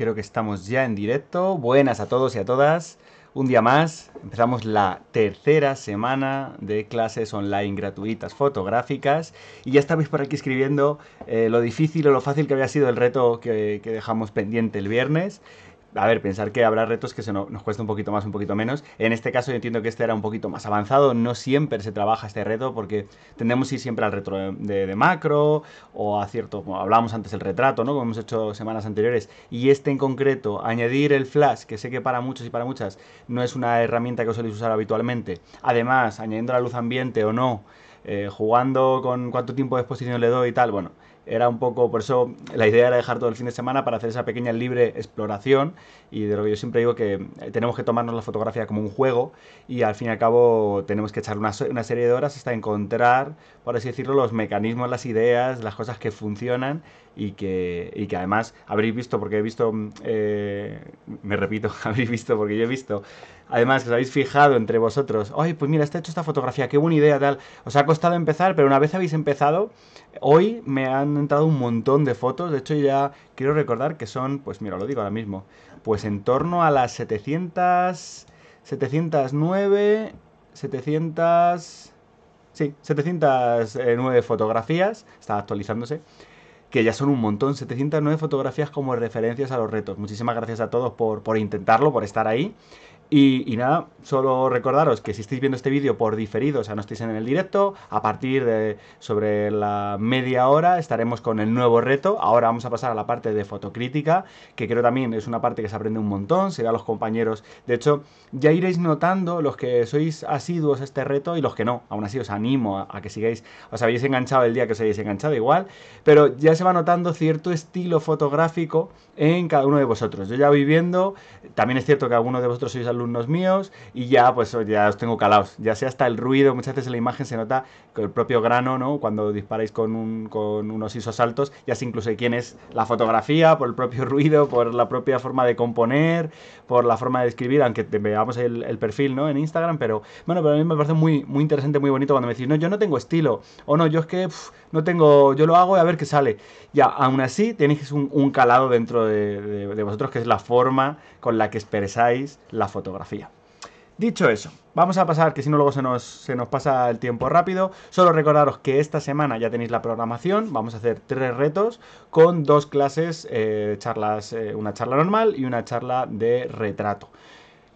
creo que estamos ya en directo. Buenas a todos y a todas. Un día más, empezamos la tercera semana de clases online gratuitas fotográficas y ya estabais por aquí escribiendo eh, lo difícil o lo fácil que había sido el reto que dejamos pendiente el viernes a ver, pensar que habrá retos que se nos, cuesta un poquito más, un poquito menos. En este caso yo entiendo que este era un poquito más avanzado, no siempre se trabaja este reto porque tendemos a ir siempre al retro de, macro o a cierto, como hablábamos antes del retrato, ¿no? Como hemos hecho semanas anteriores. Y este en concreto, añadir el flash, que sé que para muchos y para muchas no es una herramienta que soléis usar habitualmente. Además, añadiendo la luz ambiente o no, eh, jugando con cuánto tiempo de exposición le doy y tal, bueno, era un poco, por eso la idea era dejar todo el fin de semana para hacer esa pequeña libre exploración y de lo que yo siempre digo que eh, tenemos que tomarnos la fotografía como un juego y al fin y al cabo tenemos que echar una, serie de horas hasta encontrar, por así decirlo, los mecanismos, las ideas, las cosas que funcionan y que, y que además habréis visto, porque he visto, mm, eh, me repito, habréis visto, porque yo he visto, además que os habéis fijado entre vosotros, ay, pues mira, está hecho esta fotografía, qué buena idea, tal, os ha costado empezar, pero una vez habéis empezado, hoy me han entrado un montón de fotos, de hecho ya quiero recordar que son, pues mira, lo digo ahora mismo, pues en torno a las 700, 709, 700... Sí, 709 fotografías, está actualizándose que ya son un montón, 709 fotografías como referencias a los retos. Muchísimas gracias a todos por, por intentarlo, por estar ahí. Y, nada, solo recordaros que si estáis viendo este vídeo por diferido, o sea, no estáis en el directo, a partir de sobre la media hora estaremos con el nuevo reto. Ahora vamos a pasar a la parte de fotocrítica, que creo también es una parte que se aprende un montón, se ve a los compañeros. De hecho, ya iréis notando los que sois asiduos a este reto y los que no. Aún así os animo a, que sigáis, os habéis enganchado el día que os habéis enganchado igual, pero ya se va notando cierto estilo fotográfico en cada uno de vosotros. Yo ya voy viendo, también es cierto que algunos de vosotros sois alumnos alumnos míos y ya, pues ya os tengo calados. Ya sea hasta el ruido, muchas veces en la imagen se nota que el propio grano, ¿no? Cuando disparáis con, con unos isos altos, ya sé incluso quién es la fotografía, por el propio ruido, por la propia forma de componer, por la forma de escribir, aunque veamos el, perfil, ¿no? En Instagram, pero bueno, pero a mí me parece muy, muy interesante, muy bonito cuando me decís, no, yo no tengo estilo, o no, yo es que no tengo, yo lo hago y a ver qué sale. Ya, aún así tenéis un, calado dentro de, vosotros, que es la forma con la que expresáis la fotografía. Dicho eso, vamos a pasar, que si no luego se nos, se nos, pasa el tiempo rápido. Solo recordaros que esta semana ya tenéis la programación. Vamos a hacer tres retos con dos clases, eh, charlas, eh, una charla normal y una charla de retrato.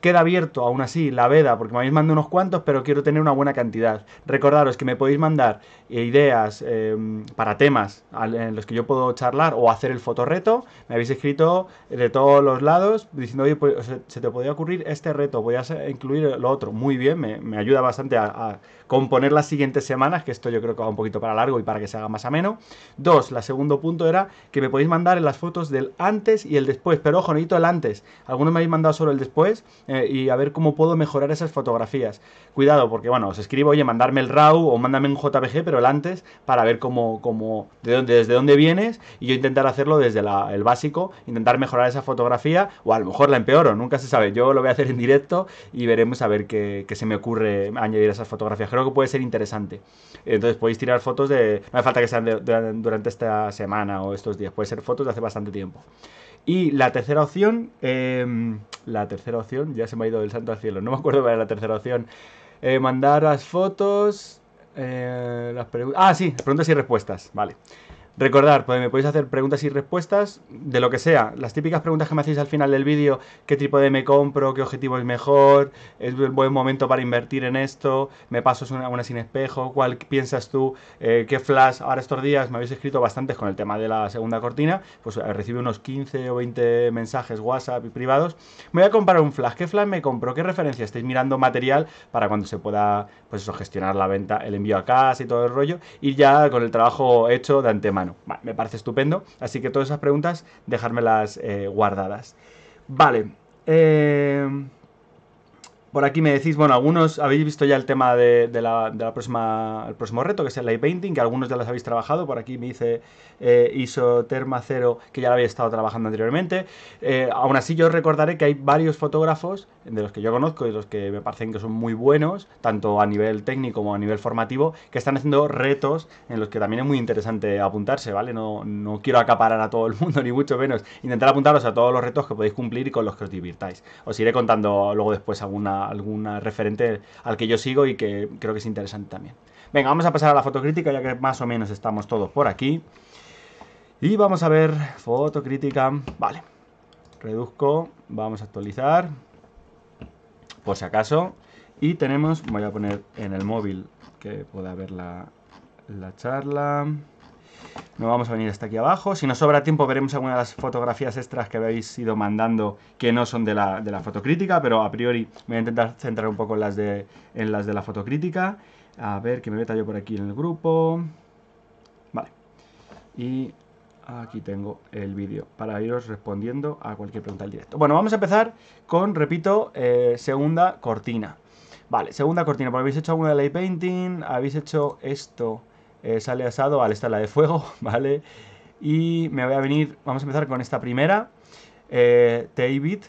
Queda abierto aún así la veda, porque me habéis mandado unos cuantos, pero quiero tener una buena cantidad. Recordaros que me podéis mandar eh, ideas em, para temas en los que yo puedo charlar o hacer el fotorreto. Me habéis escrito de todos los lados diciendo, oye, pues, se te podría ocurrir este reto, voy a incluir lo otro. Muy bien, me, ayuda bastante a componer las siguientes semanas, que esto yo creo que va un poquito para largo y para que se haga más ameno. Dos, la segundo punto era que me podéis mandar las fotos del antes y el después, pero ojo, necesito el antes. Algunos me habéis mandado solo el después eh, y a ver cómo puedo mejorar esas fotografías. Cuidado, porque bueno, os escribo, oye, mandarme el RAW o mándame un JPG, pero el antes para ver cómo, cómo de dónde, desde dónde vienes y yo intentar hacerlo desde el básico, intentar mejorar esa fotografía o a lo mejor la empeoro, nunca se sabe. Yo lo voy a hacer en directo y veremos a ver qué, qué se me ocurre añadir esas fotografías creo que puede ser interesante. Entonces podéis tirar fotos de... No hace falta que sean durante esta semana o estos días, puede ser fotos de hace bastante tiempo. Y la tercera opción, em, la tercera opción, ya se me ha ido del santo al cielo, no me acuerdo cuál era la tercera opción. Eh, mandar las fotos, eh, las Ah, sí, preguntas y respuestas, vale. Recordar, pues, me podéis hacer preguntas y respuestas de lo que sea. Las típicas preguntas que me hacéis al final del vídeo, qué tipo de me compro, qué objetivo es mejor, es el buen momento para invertir en esto, me paso una, una sin espejo, cuál piensas tú, eh, qué flash. Ahora estos días me habéis escrito bastantes con el tema de la segunda cortina, pues eh, recibo unos 15 o 20 mensajes WhatsApp y privados. Me voy a comprar un flash, ¿qué flash me compro? ¿Qué referencia? Estáis mirando material para cuando se pueda, pues gestionar la venta, el envío a casa y todo el rollo, y ya con el trabajo hecho de antemano. Bueno, me parece estupendo, así que todas esas preguntas dejármelas eh, guardadas. Vale. Eh por aquí me decís, bueno, algunos habéis visto ya el tema de, la, próxima, el próximo reto, que es el light painting, que algunos ya los habéis trabajado. Por aquí me dice eh, Isoterma Cero, que ya lo había estado trabajando anteriormente. Eh, aún así, yo recordaré que hay varios fotógrafos, de los que yo conozco y los que me parecen que son muy buenos, tanto a nivel técnico como a nivel formativo, que están haciendo retos en los que también es muy interesante apuntarse, ¿vale? No, no quiero acaparar a todo el mundo, ni mucho menos. Intentar apuntaros a todos los retos que podéis cumplir y con los que os divirtáis. Os iré contando luego después alguna alguna, referente al que yo sigo y que creo que es interesante también. Venga, vamos a pasar a la fotocrítica ya que más o menos estamos todos por aquí. Y vamos a ver fotocrítica. Vale. Reduzco. Vamos a actualizar. Por si acaso. Y tenemos, voy a poner en el móvil que pueda ver la, la charla. No vamos a venir hasta aquí abajo. Si nos sobra tiempo veremos algunas de las fotografías extras que habéis ido mandando que no son de la, de la fotocrítica, pero a priori voy a intentar centrar un poco en las de, en las de la fotocrítica. A ver, que me meta yo por aquí en el grupo. Vale. Y aquí tengo el vídeo para iros respondiendo a cualquier pregunta del directo. Bueno, vamos a empezar con, repito, eh, segunda cortina. Vale, segunda cortina, porque habéis hecho alguna de light painting, habéis hecho esto eh, sale asado, al la la de fuego, ¿vale? Y me voy a venir, vamos a empezar con esta primera, eh, David,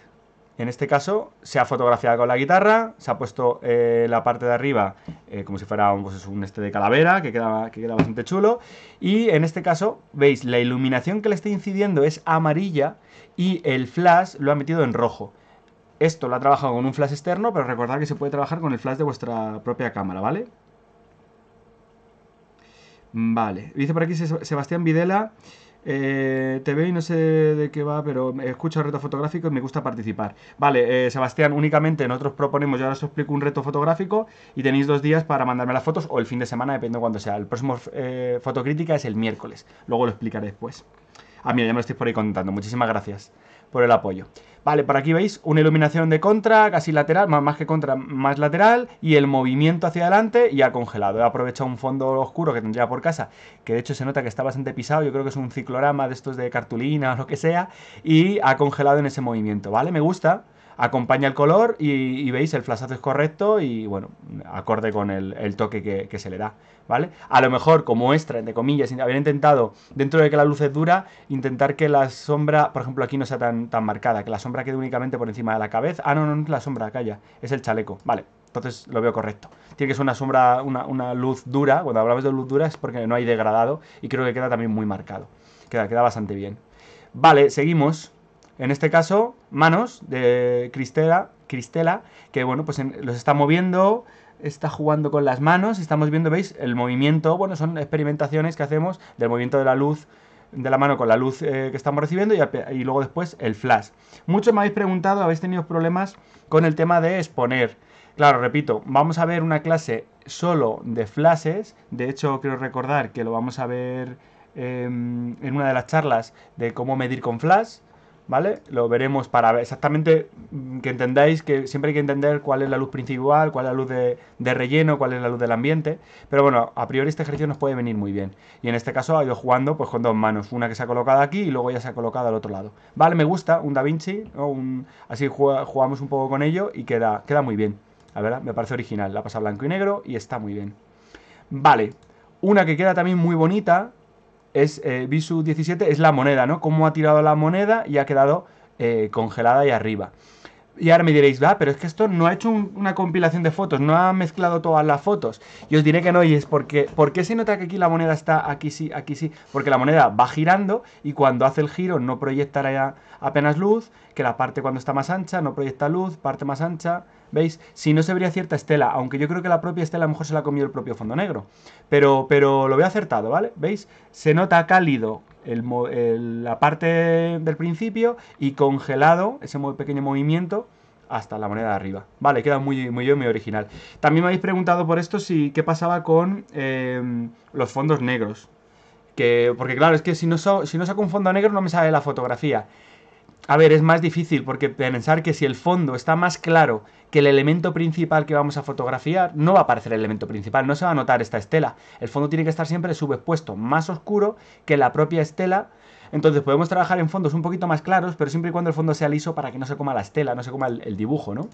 en este caso se ha fotografiado con la guitarra, se ha puesto eh, la parte de arriba como si fuera pues un, este de calavera, que queda, que queda bastante chulo. Y en este caso, veis, la iluminación que le está incidiendo es amarilla y el flash lo ha metido en rojo. Esto lo ha trabajado con un flash externo, pero recordad que se puede trabajar con el flash de vuestra propia cámara, ¿vale? Vale. Dice por aquí Sebastián Videla. Eh, te veo y no sé de qué va, pero escucho retos fotográficos y me gusta participar. Vale, eh, Sebastián, únicamente nosotros proponemos, yo ahora os explico un reto fotográfico y tenéis dos días para mandarme las fotos o el fin de semana, depende de cuándo sea. El próximo eh, fotocrítica es el miércoles, luego lo explicaré después. Ah, mira, ya me lo estáis por ahí contando. Muchísimas gracias por el apoyo. Vale, por aquí veis una iluminación de contra, casi lateral, más, que contra, más lateral, y el movimiento hacia adelante y ha congelado. He aprovechado un fondo oscuro que tendría por casa, que de hecho se nota que está bastante pisado, yo creo que es un ciclorama de estos de cartulina o lo que sea, y ha congelado en ese movimiento, ¿vale? Me gusta, acompaña el color y, veis el flasazo es correcto y bueno, acorde con el, toque que, se le da, ¿vale? A lo mejor como extra, entre comillas, haber intentado, dentro de que la luz es dura, intentar que la sombra, por ejemplo aquí no sea tan, tan marcada, que la sombra quede únicamente por encima de la cabeza. Ah, no, no, es la sombra, calla, es el chaleco, vale. Entonces lo veo correcto. Tiene que ser una sombra, una, una luz dura. Cuando hablamos de luz dura es porque no hay degradado y creo que queda también muy marcado. Queda, queda bastante bien. Vale, seguimos. En este caso, manos de Cristela, que bueno, pues los está moviendo, está jugando con las manos, estamos viendo, veis, el movimiento, bueno, son experimentaciones que hacemos del movimiento de la luz de la mano con la luz eh, que estamos recibiendo y, luego después el flash. Muchos me habéis preguntado, habéis tenido problemas con el tema de exponer. Claro, repito, vamos a ver una clase solo de flashes, de hecho quiero recordar que lo vamos a ver em, en una de las charlas de cómo medir con flash, ¿vale? Lo veremos para exactamente mm, que entendáis que siempre hay que entender cuál es la luz principal, cuál es la luz de, relleno, cuál es la luz del ambiente. Pero bueno, a priori este ejercicio nos puede venir muy bien. Y en este caso ha ido jugando pues con dos manos, una que se ha colocado aquí y luego ya se ha colocado al otro lado. Vale, me gusta, un Da Vinci, así jugamos un poco con ello y queda, queda muy bien. La verdad, me parece original, la pasa blanco y negro y está muy bien. Vale, una que queda también muy bonita es Visu eh, 17 es la moneda, ¿no? Cómo ha tirado la moneda y ha quedado eh, congelada ahí arriba. Y ahora me diréis, va, pero es que esto no ha hecho una compilación de fotos, no ha mezclado todas las fotos. Y os diré que no, y es porque, porque se nota que aquí la moneda está aquí sí, aquí sí, porque la moneda va girando y cuando hace el giro no proyectará apenas luz, que la parte cuando está más ancha no proyecta luz, parte más ancha, ¿Veis? Si no se vería cierta estela, aunque yo creo que la propia estela a lo mejor se la ha comido el propio fondo negro. Pero, pero lo veo acertado, ¿vale? ¿Veis? Se nota cálido el, la parte del principio y congelado ese muy pequeño movimiento hasta la moneda de arriba. Vale, queda muy, muy muy original. También me habéis preguntado por esto si qué pasaba con em, los fondos negros. Que, porque claro, es que si no, si no saco un fondo negro no me sale la fotografía. A ver, es más difícil porque pensar que si el fondo está más claro que el elemento principal que vamos a fotografiar, no va a aparecer el elemento principal, no se va a notar esta estela. El fondo tiene que estar siempre subexpuesto, más oscuro que la propia estela. Entonces podemos trabajar en fondos un poquito más claros, pero siempre y cuando el fondo sea liso para que no se coma la estela, no se coma el, el dibujo, ¿no?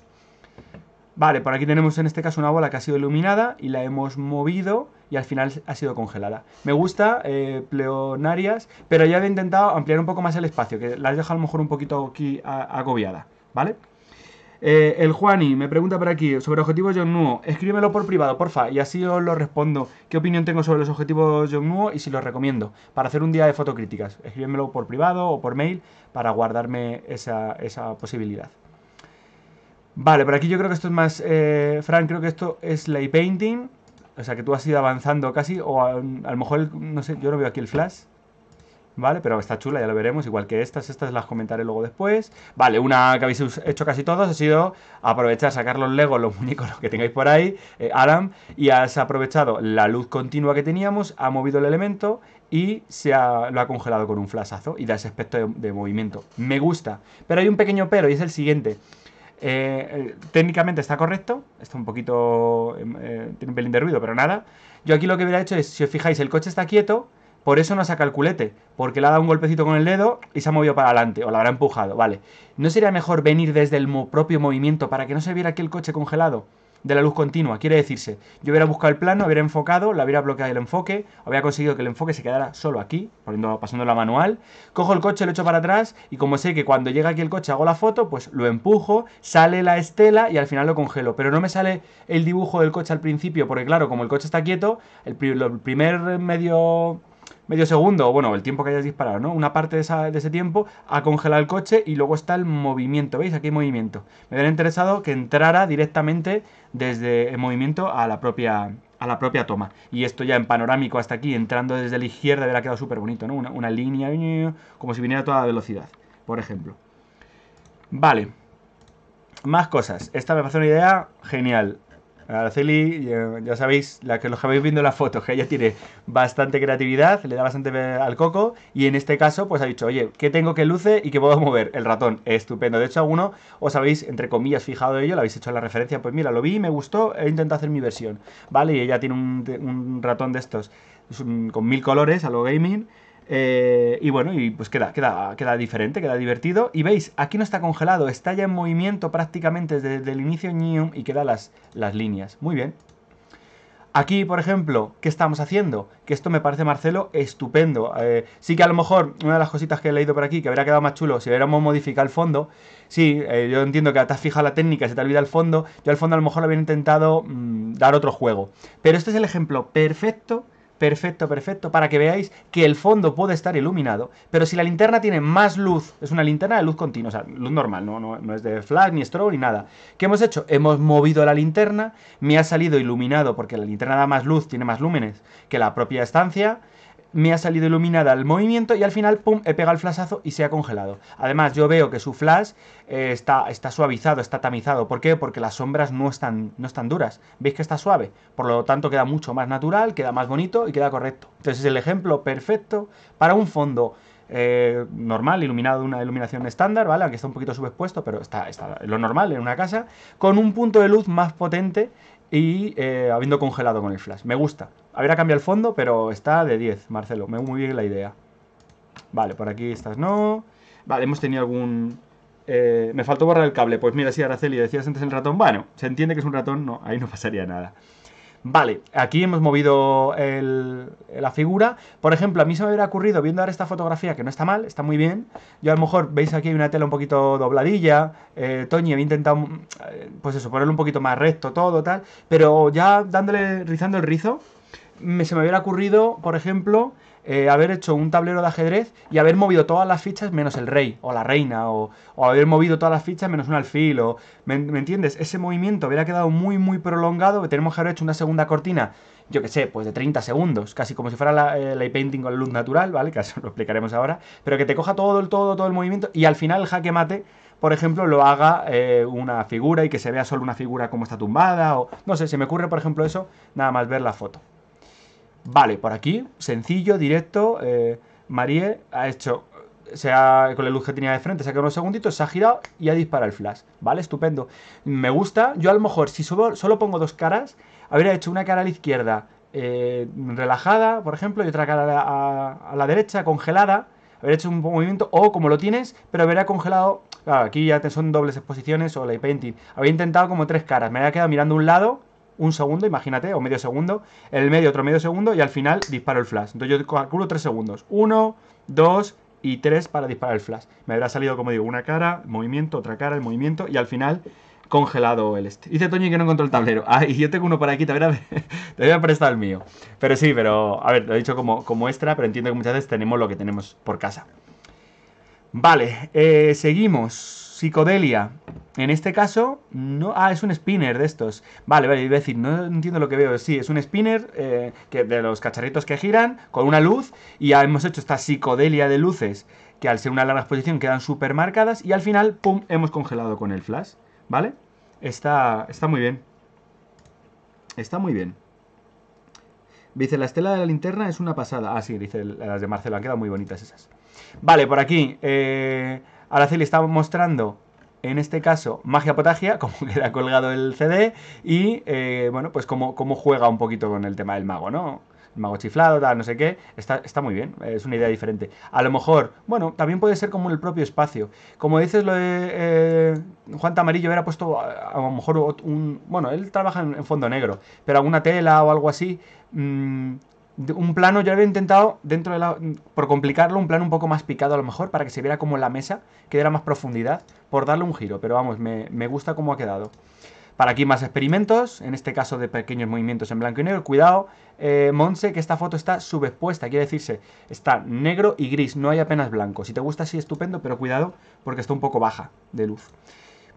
Vale, por aquí tenemos en este caso una bola que ha sido iluminada y la hemos movido y al final ha sido congelada. Me gusta, eh, pleonarias, pero ya había intentado ampliar un poco más el espacio, que las dejo a lo mejor un poquito aquí agobiada, ¿vale? Eh, el Juani me pregunta por aquí sobre objetivos Yongnuo. Escríbemelo por privado, porfa, y así os lo respondo. ¿Qué opinión tengo sobre los objetivos Yongnuo y si los recomiendo? Para hacer un día de fotocríticas. Escríbemelo por privado o por mail para guardarme esa posibilidad. Vale, por aquí yo creo que esto es más... Eh, Fran, creo que esto es lay painting. O sea, que tú has ido avanzando casi. O a, lo mejor, no sé, yo no veo aquí el flash. Vale, pero está chula, ya lo veremos. Igual que estas, estas las comentaré luego después. Vale, una que habéis hecho casi todos ha sido aprovechar, sacar los legos, los muñecos, los que tengáis por ahí, eh, Adam y has aprovechado la luz continua que teníamos, ha movido el elemento y se lo ha congelado con un flashazo y da ese aspecto de movimiento. Me gusta, pero hay un pequeño pero y es el siguiente. Eh, eh, técnicamente está correcto, está un poquito, em, eh, tiene un pelín de ruido, pero nada. Yo aquí lo que hubiera hecho es, si os fijáis, el coche está quieto, por eso no saca el culete, porque le ha dado un golpecito con el dedo y se ha movido para adelante, o la habrá empujado, vale. ¿No sería mejor venir desde el propio movimiento para que no se viera aquí el coche congelado? de la luz continua. Quiere decirse, yo hubiera buscado el plano, hubiera enfocado, la hubiera bloqueado el enfoque, había conseguido que el enfoque se quedara solo aquí, pasando la manual. Cojo el coche, lo echo para atrás y como sé que cuando llega aquí el coche hago la foto, pues lo empujo, sale la estela y al final lo congelo. Pero no me sale el dibujo del coche al principio, porque claro, como el coche está quieto, el, primer medio medio segundo, o bueno, el tiempo que hayas disparado, ¿no? Una parte de, ese tiempo a congelar el coche y luego está el movimiento, ¿veis? Aquí hay movimiento. Me hubiera interesado que entrara directamente desde el movimiento a la propia a la propia toma. Y esto ya en panorámico hasta aquí, entrando desde la izquierda, hubiera quedado súper bonito, ¿no? Una, una, línea, como si viniera a toda velocidad, por ejemplo. Vale. Más cosas. Esta me parece una idea genial. Araceli, ya sabéis, la que los habéis viendo en la foto, que ella tiene bastante creatividad, le da bastante al coco y en este caso pues ha dicho, oye, ¿qué tengo que luce y qué puedo mover? El ratón, estupendo. De hecho, alguno os habéis, entre comillas, fijado ello, lo habéis hecho la referencia, pues mira, lo vi, me gustó, he intentado hacer mi versión, ¿vale? Y ella tiene un, un ratón de estos con mil colores a gaming eh, y bueno, y pues queda, queda, queda diferente, queda divertido. Y veis, aquí no está congelado, está ya en movimiento prácticamente desde el inicio Ñium y quedan las, las líneas. Muy bien. Aquí, por ejemplo, ¿qué estamos haciendo? Que esto me parece, Marcelo, estupendo. Eh, sí que a lo mejor una de las cositas que he leído por aquí, que habría quedado más chulo si hubiéramos modificado el fondo. Sí, eh, yo entiendo que te has fijado la técnica, se te olvida el fondo. Yo al fondo a lo mejor lo había intentado mm, dar otro juego. Pero este es el ejemplo perfecto perfecto, perfecto, para que veáis que el fondo puede estar iluminado, pero si la linterna tiene más luz, es una linterna de luz continua, o sea, luz normal, no, es de flash, ni strobe, ni nada. ¿Qué hemos hecho? Hemos movido la linterna, me ha salido iluminado porque la linterna da más luz, tiene más lúmenes que la propia estancia, me ha salido iluminada al movimiento y al final, pum, he pegado el flashazo y se ha congelado. Además, yo veo que su flash eh, está, está suavizado, está tamizado. ¿Por qué? Porque las sombras no están, no están duras. ¿Veis que está suave? Por lo tanto, queda mucho más natural, queda más bonito y queda correcto. Entonces, es el ejemplo perfecto para un fondo eh, normal, iluminado una iluminación estándar, ¿vale? Aunque está un poquito subexpuesto, pero está, está lo normal en una casa, con un punto de luz más potente y eh, habiendo congelado con el flash. Me gusta. habría cambiado el fondo, pero está de 10, Marcelo. Me muy bien la idea. Vale, por aquí estas no. Vale, hemos tenido algún... Eh, me faltó borrar el cable. Pues mira, si Araceli, decías antes el ratón. Bueno, se entiende que es un ratón. No, ahí no pasaría nada. Vale, aquí hemos movido la figura. Por ejemplo, a mí se me hubiera ocurrido, viendo ahora esta fotografía, que no está mal, está muy bien. Yo a lo mejor, veis aquí hay una tela un poquito dobladilla. Eh, Toñi había intentado, mm, eh, pues eso, ponerlo un poquito más recto todo, tal. Pero ya dándole, rizando el rizo, me, se me hubiera ocurrido, por ejemplo, eh, haber hecho un tablero de ajedrez y haber movido todas las fichas menos el rey o la reina, o, haber movido todas las fichas menos un alfil, o, ¿me, entiendes? Ese movimiento hubiera quedado muy, muy prolongado, tenemos que haber hecho una segunda cortina, yo que sé, pues de 30 segundos, casi como si fuera la, eh, la painting con luz natural, ¿vale? Que eso lo explicaremos ahora, pero que te coja todo el todo, todo el movimiento y al final el jaque mate por ejemplo, lo haga eh, una figura y que se vea solo una figura como está tumbada o no sé, se me ocurre, por ejemplo, eso, nada más ver la foto. Vale, por aquí, sencillo, directo. Eh, Marie ha hecho, se ha, con la luz que tenía de frente, se ha quedado unos segunditos, se ha girado y ha disparado el flash. Vale, estupendo. Me gusta. Yo a lo mejor, si solo, pongo dos caras, habría hecho una cara a la izquierda eh, relajada, por ejemplo, y otra cara a la, derecha congelada. Habría hecho un movimiento, o como lo tienes, pero habría congelado. aquí ya te son dobles exposiciones o la painting. Había intentado como tres caras. Me había quedado mirando un lado un segundo, imagínate, o medio segundo, el medio, otro medio segundo, y al final disparo el flash. Entonces yo calculo tres segundos. Uno, dos y tres para disparar el flash. Me habrá salido, como digo, una cara, movimiento, otra cara, el movimiento, y al final congelado el este. Dice Toño que no encontró el tablero. Ah, y yo tengo uno por aquí, te voy a, te prestar el mío. Pero sí, pero, a ver, lo he dicho como, como extra, pero entiendo que muchas veces tenemos lo que tenemos por casa. Vale, eh, seguimos. Psicodelia. En este caso, no. Ah, es un spinner de estos. Vale, vale, iba a decir, no entiendo lo que veo. Sí, es un spinner eh, que, de los cacharritos que giran con una luz y hemos hecho esta psicodelia de luces que al ser una larga exposición quedan súper marcadas y al final, pum, hemos congelado con el flash. ¿Vale? Está, está muy bien. Está muy bien. Dice, la estela de la linterna es una pasada. Ah, sí, dice las de Marcelo, han quedado muy bonitas esas. Vale, por aquí. Eh, Araceli está mostrando en este caso, Magia Potagia, como queda colgado el CD, y eh, bueno, pues cómo, cómo juega un poquito con el tema del mago, ¿no? El mago chiflado, tal, no sé qué, está, muy bien, es una idea diferente. A lo mejor, bueno, también puede ser como el propio espacio. Como dices, lo de eh, Juan Tamarillo hubiera puesto a, lo mejor un. Bueno, él trabaja en, fondo negro, pero alguna tela o algo así. Mm, un plano, yo había intentado, dentro de por complicarlo, un plano un poco más picado a lo mejor, para que se viera como la mesa, que diera más profundidad, por darle un giro, pero vamos, me, gusta cómo ha quedado. Para aquí más experimentos, en este caso de pequeños movimientos en blanco y negro. Cuidado, eh, Monse, que esta foto está subexpuesta, quiere decirse, está negro y gris, no hay apenas blanco. Si te gusta, sí, estupendo, pero cuidado porque está un poco baja de luz.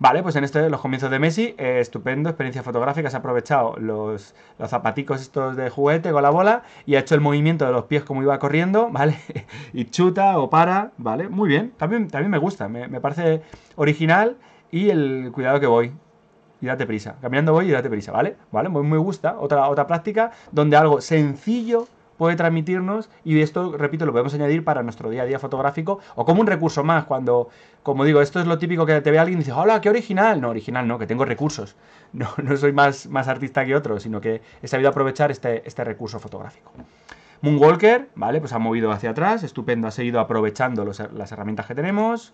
Vale, pues en este, los comienzos de Messi, eh, estupendo, experiencia fotográfica, se ha aprovechado los, zapaticos estos de juguete con la bola y ha hecho el movimiento de los pies como iba corriendo, ¿vale? y chuta o para, ¿vale? Muy bien, también, también me gusta, me, parece original y el cuidado que voy, y date prisa. Caminando voy y date prisa, ¿vale? ¿Vale? Muy me gusta. Otra, otra práctica donde algo sencillo puede transmitirnos y esto, repito, lo podemos añadir para nuestro día a día fotográfico o como un recurso más cuando, como digo, esto es lo típico que te ve alguien y dice, hola, qué original. No, original no, que tengo recursos. No, no soy más, más artista que otro, sino que he sabido aprovechar este, este recurso fotográfico. Moonwalker, ¿vale? Pues ha movido hacia atrás, estupendo, ha seguido aprovechando las herramientas que tenemos.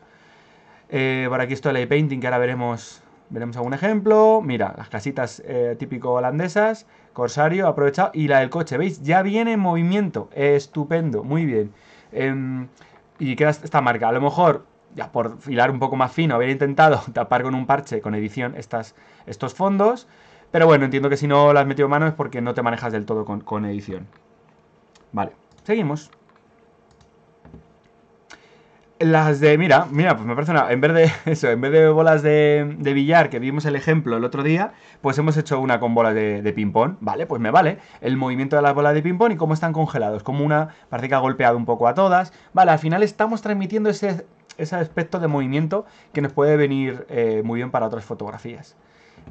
Eh, por aquí esto de la painting que ahora veremos, veremos algún ejemplo. Mira, las casitas eh, típico holandesas. Corsario aprovechado. Y la del coche, ¿veis? Ya viene en movimiento. Estupendo, muy bien. Em, y queda esta marca. A lo mejor, ya por filar un poco más fino, haber intentado tapar con un parche, con edición, estas, estos fondos. Pero bueno, entiendo que si no las has metido mano es porque no te manejas del todo con edición. Vale, seguimos. Las de, mira, mira, pues me parece una. En vez de eso, en vez de bolas de, billar, que vimos el ejemplo el otro día, pues hemos hecho una con bolas de, ping-pong. Vale, pues me vale. El movimiento de las bolas de ping-pong y cómo están congelados. Como una. Parece que ha golpeado un poco a todas. Vale, al final estamos transmitiendo ese, ese aspecto de movimiento que nos puede venir eh, muy bien para otras fotografías.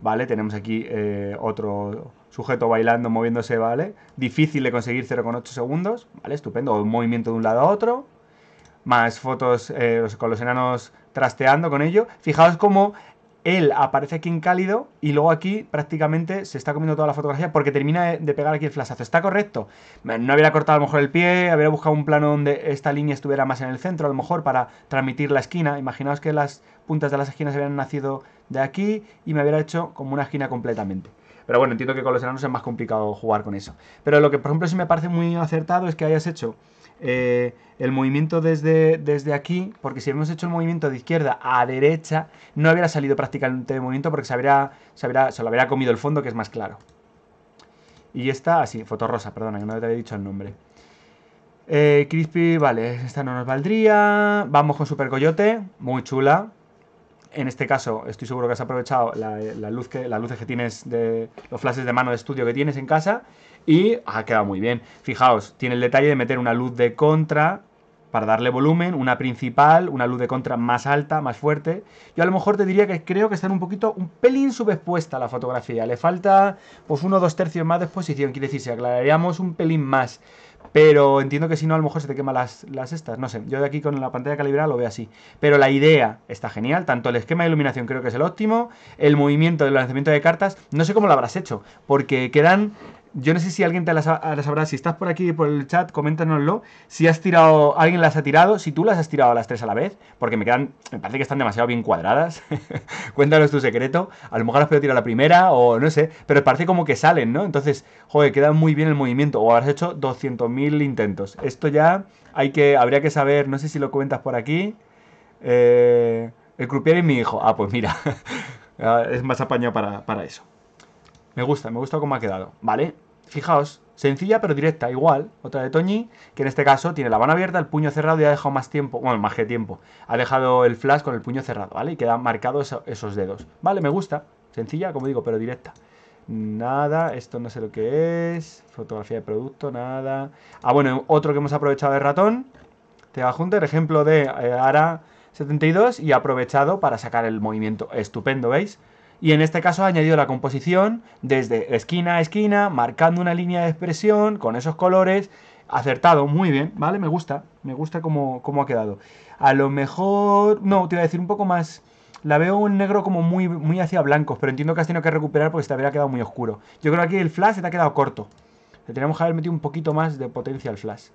¿vale? Tenemos aquí eh, otro sujeto bailando, moviéndose, ¿vale? Difícil de conseguir 0,8 segundos, ¿vale? Estupendo, un movimiento de un lado a otro, más fotos eh, con los enanos trasteando con ello. Fijaos cómo él aparece aquí en cálido y luego aquí prácticamente se está comiendo toda la fotografía porque termina de pegar aquí el flasazo. Está correcto. No hubiera cortado a lo mejor el pie, habría buscado un plano donde esta línea estuviera más en el centro, a lo mejor para transmitir la esquina. Imaginaos que las puntas de las esquinas habían nacido de aquí y me hubiera hecho como una esquina completamente. Pero bueno, entiendo que con los enanos es más complicado jugar con eso. Pero lo que por ejemplo sí me parece muy acertado es que hayas hecho eh, el movimiento desde, desde aquí, porque si hubiéramos hecho el movimiento de izquierda a derecha, no habría salido prácticamente de movimiento porque se, habría, se, se lo habría comido el fondo, que es más claro. Y esta, así, foto rosa, perdona, que no te había dicho el nombre. Eh, crispy, vale, esta no nos valdría. Vamos con Super Coyote, muy chula. En este caso, estoy seguro que has aprovechado la, luz que, las luces que tienes, de, los flashes de mano de estudio que tienes en casa y ha quedado muy bien. Fijaos, tiene el detalle de meter una luz de contra para darle volumen, una principal, una luz de contra más alta, más fuerte. Yo a lo mejor te diría que creo que está un poquito, un pelín subexpuesta la fotografía. Le falta pues uno o dos tercios más de exposición, quiere decir, si aclararíamos un pelín más. Pero entiendo que si no, a lo mejor se te quema las, las estas. No sé, yo de aquí con la pantalla calibrada lo veo así. Pero la idea está genial. Tanto el esquema de iluminación creo que es el óptimo. El movimiento del lanzamiento de cartas. No sé cómo lo habrás hecho. Porque quedan yo no sé si alguien te las, habrá. Ah, si estás por aquí por el chat, coméntanoslo. Si has tirado, alguien las ha tirado, si tú las has tirado a las tres a la vez, porque me quedan, me parece que están demasiado bien cuadradas. Cuéntanos tu secreto. A lo mejor las puedo tirar la primera o no sé, pero parece como que salen, ¿no? Entonces, joder, queda muy bien el movimiento. O habrás hecho 200.000 intentos. Esto ya hay que, habría que saber, no sé si lo comentas por aquí. Eh, el croupier es mi hijo. Ah, pues mira, ah, es más apañado para eso. Me gusta, me gusta cómo ha quedado, ¿vale? Fijaos, sencilla pero directa, igual, otra de Toñi, que en este caso tiene la mano abierta, el puño cerrado y ha dejado más tiempo, bueno, más que tiempo, ha dejado el flash con el puño cerrado, ¿vale? Y quedan marcados esos dedos, ¿vale? Me gusta, sencilla, como digo, pero directa. Nada, esto no sé lo que es, fotografía de producto, nada. Ah, bueno, otro que hemos aprovechado de ratón, te va juntar, ejemplo de eh, Ara 72 y aprovechado para sacar el movimiento, estupendo, ¿veis? y en este caso ha añadido la composición desde esquina a esquina, marcando una línea de expresión con esos colores, acertado, muy bien, ¿vale? Me gusta, me gusta cómo, cómo ha quedado. A lo mejor, no, te iba a decir un poco más, la veo un negro como muy, muy hacia blancos, pero entiendo que has tenido que recuperar porque se te habría quedado muy oscuro. Yo creo que aquí el flash se te ha quedado corto. Le tenemos que haber metido un poquito más de potencia al flash.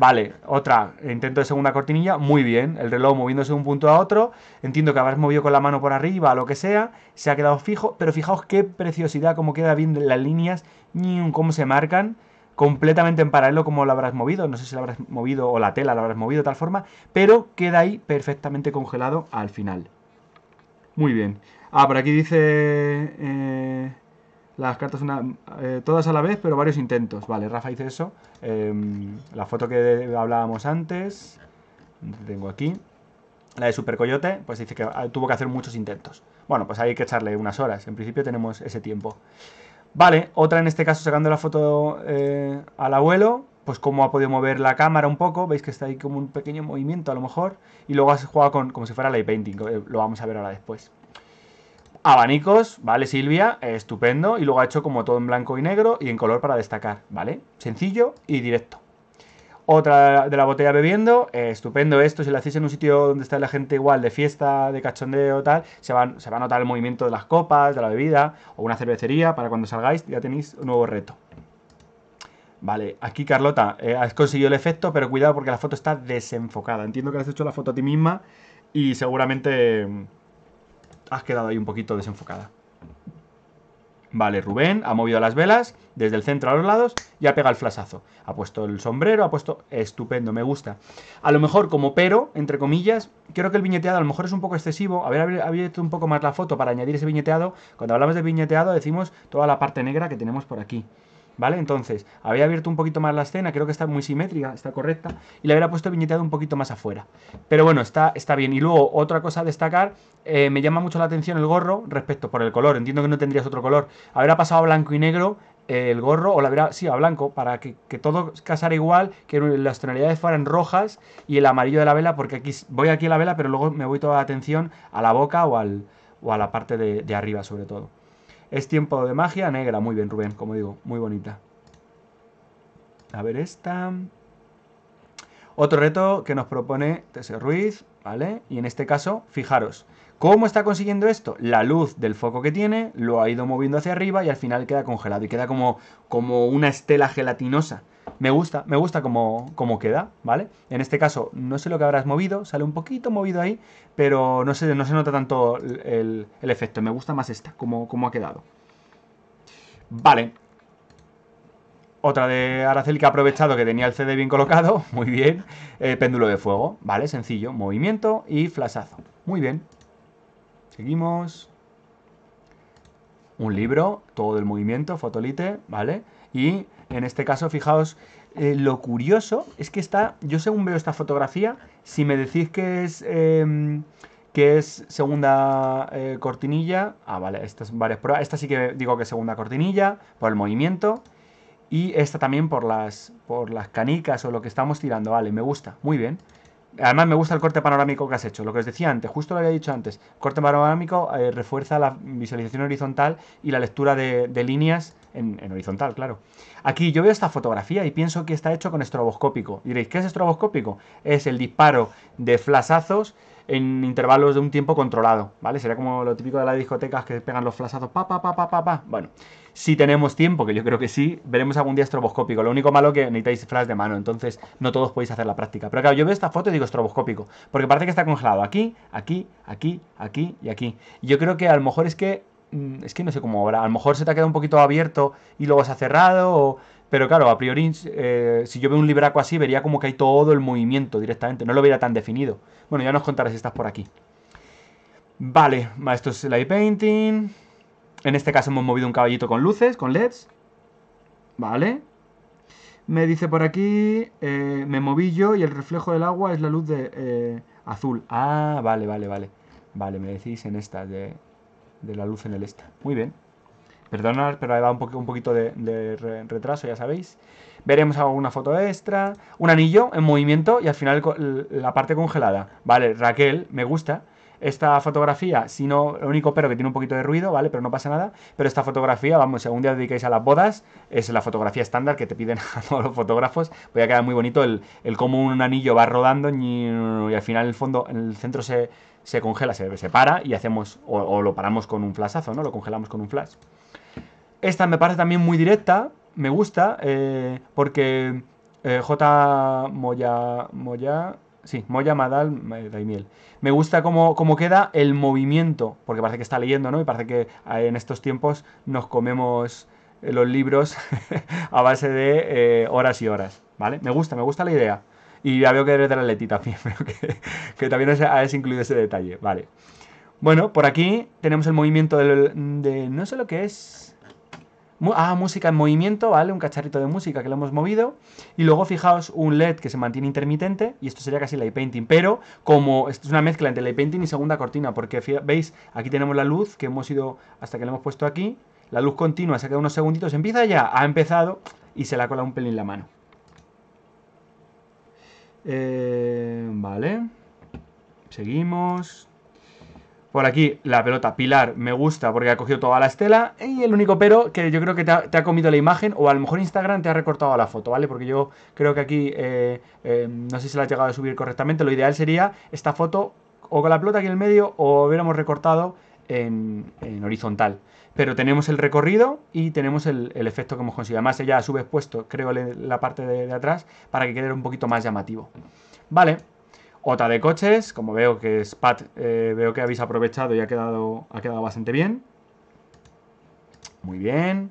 Vale, otra, intento de segunda cortinilla, muy bien, el reloj moviéndose de un punto a otro, entiendo que habrás movido con la mano por arriba, lo que sea, se ha quedado fijo, pero fijaos qué preciosidad, cómo queda bien las líneas, cómo se marcan, completamente en paralelo como lo habrás movido, no sé si lo habrás movido o la tela la habrás movido de tal forma, pero queda ahí perfectamente congelado al final. Muy bien. Ah, por aquí dice... Eh, las cartas una, eh, todas a la vez, pero varios intentos. Vale, Rafa dice eso. Em, la foto que hablábamos antes, tengo aquí. La de Super Coyote, pues dice que ah, tuvo que hacer muchos intentos. Bueno, pues hay que echarle unas horas. En principio tenemos ese tiempo. Vale, otra en este caso sacando la foto eh, al abuelo, pues cómo ha podido mover la cámara un poco, veis que está ahí como un pequeño movimiento a lo mejor, y luego has jugado con, como si fuera la painting, eh, lo vamos a ver ahora después. Abanicos, ¿vale, Silvia? Eh, estupendo. Y luego ha hecho como todo en blanco y negro y en color para destacar, ¿vale? Sencillo y directo. Otra de la botella bebiendo, eh, estupendo esto. Si la hacéis en un sitio donde está la gente igual de fiesta, de cachondeo, tal, se va, se va a notar el movimiento de las copas, de la bebida, o una cervecería, para cuando salgáis ya tenéis un nuevo reto. Vale, aquí Carlota, eh, has conseguido el efecto, pero cuidado porque la foto está desenfocada. Entiendo que has hecho la foto a ti misma y seguramente has quedado ahí un poquito desenfocada. Vale, Rubén ha movido las velas desde el centro a los lados y ha pegado el flasazo. Ha puesto el sombrero, ha puesto... Estupendo, me gusta. A lo mejor como pero, entre comillas, creo que el viñeteado a lo mejor es un poco excesivo. Haber abierto un poco más la foto para añadir ese viñeteado. Cuando hablamos de viñeteado decimos toda la parte negra que tenemos por aquí. ¿vale? Entonces, había abierto un poquito más la escena, creo que está muy simétrica, está correcta, y le hubiera puesto viñeteado un poquito más afuera. Pero bueno, está, está bien. Y luego, otra cosa a destacar, eh, me llama mucho la atención el gorro respecto por el color, entiendo que no tendrías otro color. Habría pasado a blanco y negro eh, el gorro, o la hubiera, sí, a blanco, para que, todo casara igual, que las tonalidades fueran rojas y el amarillo de la vela, porque aquí voy aquí a la vela, pero luego me voy toda la atención a la boca o, a la parte de arriba sobre todo. Es tiempo de magia negra. Muy bien, Rubén, como digo, muy bonita. A ver esta. Otro reto que nos propone Tese Ruiz, ¿vale? Y en este caso, fijaros, ¿cómo está consiguiendo esto? La luz del foco que tiene lo ha ido moviendo hacia arriba y al final queda congelado y queda como, como una estela gelatinosa. Me gusta, me gusta como, queda, ¿vale? En este caso, no sé lo que habrás movido, sale un poquito movido ahí, pero no se, no se nota tanto el, efecto. Me gusta más esta, como, ha quedado. Vale. Otra de Araceli que ha aprovechado que tenía el CD bien colocado. Muy bien. Eh, péndulo de fuego. Vale, sencillo. Movimiento y flasazo Muy bien. Seguimos. Un libro, todo el movimiento, fotolite, ¿vale? Y en este caso, fijaos, eh, lo curioso es que está, yo según veo esta fotografía, si me decís que es, em, que es segunda eh, cortinilla, ah, vale, estas varias pruebas, esta sí que digo que es segunda cortinilla, por el movimiento, y esta también por las, por las canicas o lo que estamos tirando, vale, me gusta, muy bien. Además, me gusta el corte panorámico que has hecho. Lo que os decía antes, justo lo había dicho antes. Corte panorámico eh, refuerza la visualización horizontal y la lectura de, líneas en, horizontal, claro. Aquí yo veo esta fotografía y pienso que está hecho con estroboscópico. Diréis, ¿qué es estroboscópico? Es el disparo de flasazos en intervalos de un tiempo controlado, ¿vale? Sería como lo típico de las discotecas que pegan los flasazos, pa, pa, pa, pa, pa, pa. Bueno, si tenemos tiempo, que yo creo que sí, veremos algún día estroboscópico. Lo único malo que necesitáis flash de mano, entonces no todos podéis hacer la práctica. Pero claro, yo veo esta foto y digo estroboscópico, porque parece que está congelado aquí, aquí, aquí, aquí y aquí. Yo creo que a lo mejor es que mm, es que no sé cómo ahora, a lo mejor se te ha quedado un poquito abierto y luego se ha cerrado, pero claro, a priori, eh, si yo veo un libraco así, vería como que hay todo el movimiento directamente, no lo vería tan definido. Bueno, ya nos contarás si estás por aquí. Vale, maestro es painting en este caso hemos movido un caballito con luces, con LEDs. Vale. Me dice por aquí, eh, me moví yo y el reflejo del agua es la luz de eh, azul. Ah, vale, vale, vale. Vale, me decís en esta, de, la luz en el esta. Muy bien. Perdonad, pero ahí va un, poquito de, retraso, ya sabéis. Veremos alguna foto extra. Un anillo en movimiento y al final la parte congelada. Vale, Raquel, me gusta esta fotografía, si no, el único pero que tiene un poquito de ruido, ¿vale? Pero no pasa nada. Pero esta fotografía, vamos, si algún día dediquéis dedicáis a las bodas, es la fotografía estándar que te piden a todos los fotógrafos. Voy a quedar muy bonito el, el cómo un anillo va rodando y al final el fondo, en el centro se, congela, se, se, para y hacemos, o, lo paramos con un flashazo, ¿no? Lo congelamos con un flash. Esta me parece también muy directa, me gusta, eh, porque eh, J. Moya, Moya Sí, Moya Madal eh, Daimiel. Me gusta cómo, cómo, queda el movimiento, porque parece que está leyendo, ¿no? Y parece que eh, en estos tiempos nos comemos eh, los libros a base de horas y horas, ¿vale? Me gusta, me gusta la idea. Y ya veo que eres de la letita también, que, también has incluido ese detalle, ¿vale? Bueno, por aquí tenemos el movimiento del, de no sé lo que es, Ah, música en movimiento, ¿vale? Un cacharrito de música que lo hemos movido. Y luego, fijaos, un LED que se mantiene intermitente. Y esto sería casi light painting. Pero como es una mezcla entre light painting y segunda cortina. Porque veis, aquí tenemos la luz que hemos ido hasta que la hemos puesto aquí. La luz continua, se queda unos segunditos. Empieza ya, ha empezado y se la cola un pelín la mano. Eh, vale. Seguimos. Por aquí la pelota Pilar me gusta porque ha cogido toda la estela. Y el único pero que yo creo que te ha, comido la imagen o a lo mejor Instagram te ha recortado la foto, ¿vale? Porque yo creo que aquí, eh, eh, no sé si la has llegado a subir correctamente, lo ideal sería esta foto o con la pelota aquí en el medio o hubiéramos recortado en, horizontal. Pero tenemos el recorrido y tenemos el, efecto que hemos conseguido. Además ella ha puesto, creo, la parte de atrás para que quede un poquito más llamativo. Vale. Otra de coches, como veo que es eh, veo que habéis aprovechado y ha quedado, ha quedado bastante bien. Muy bien.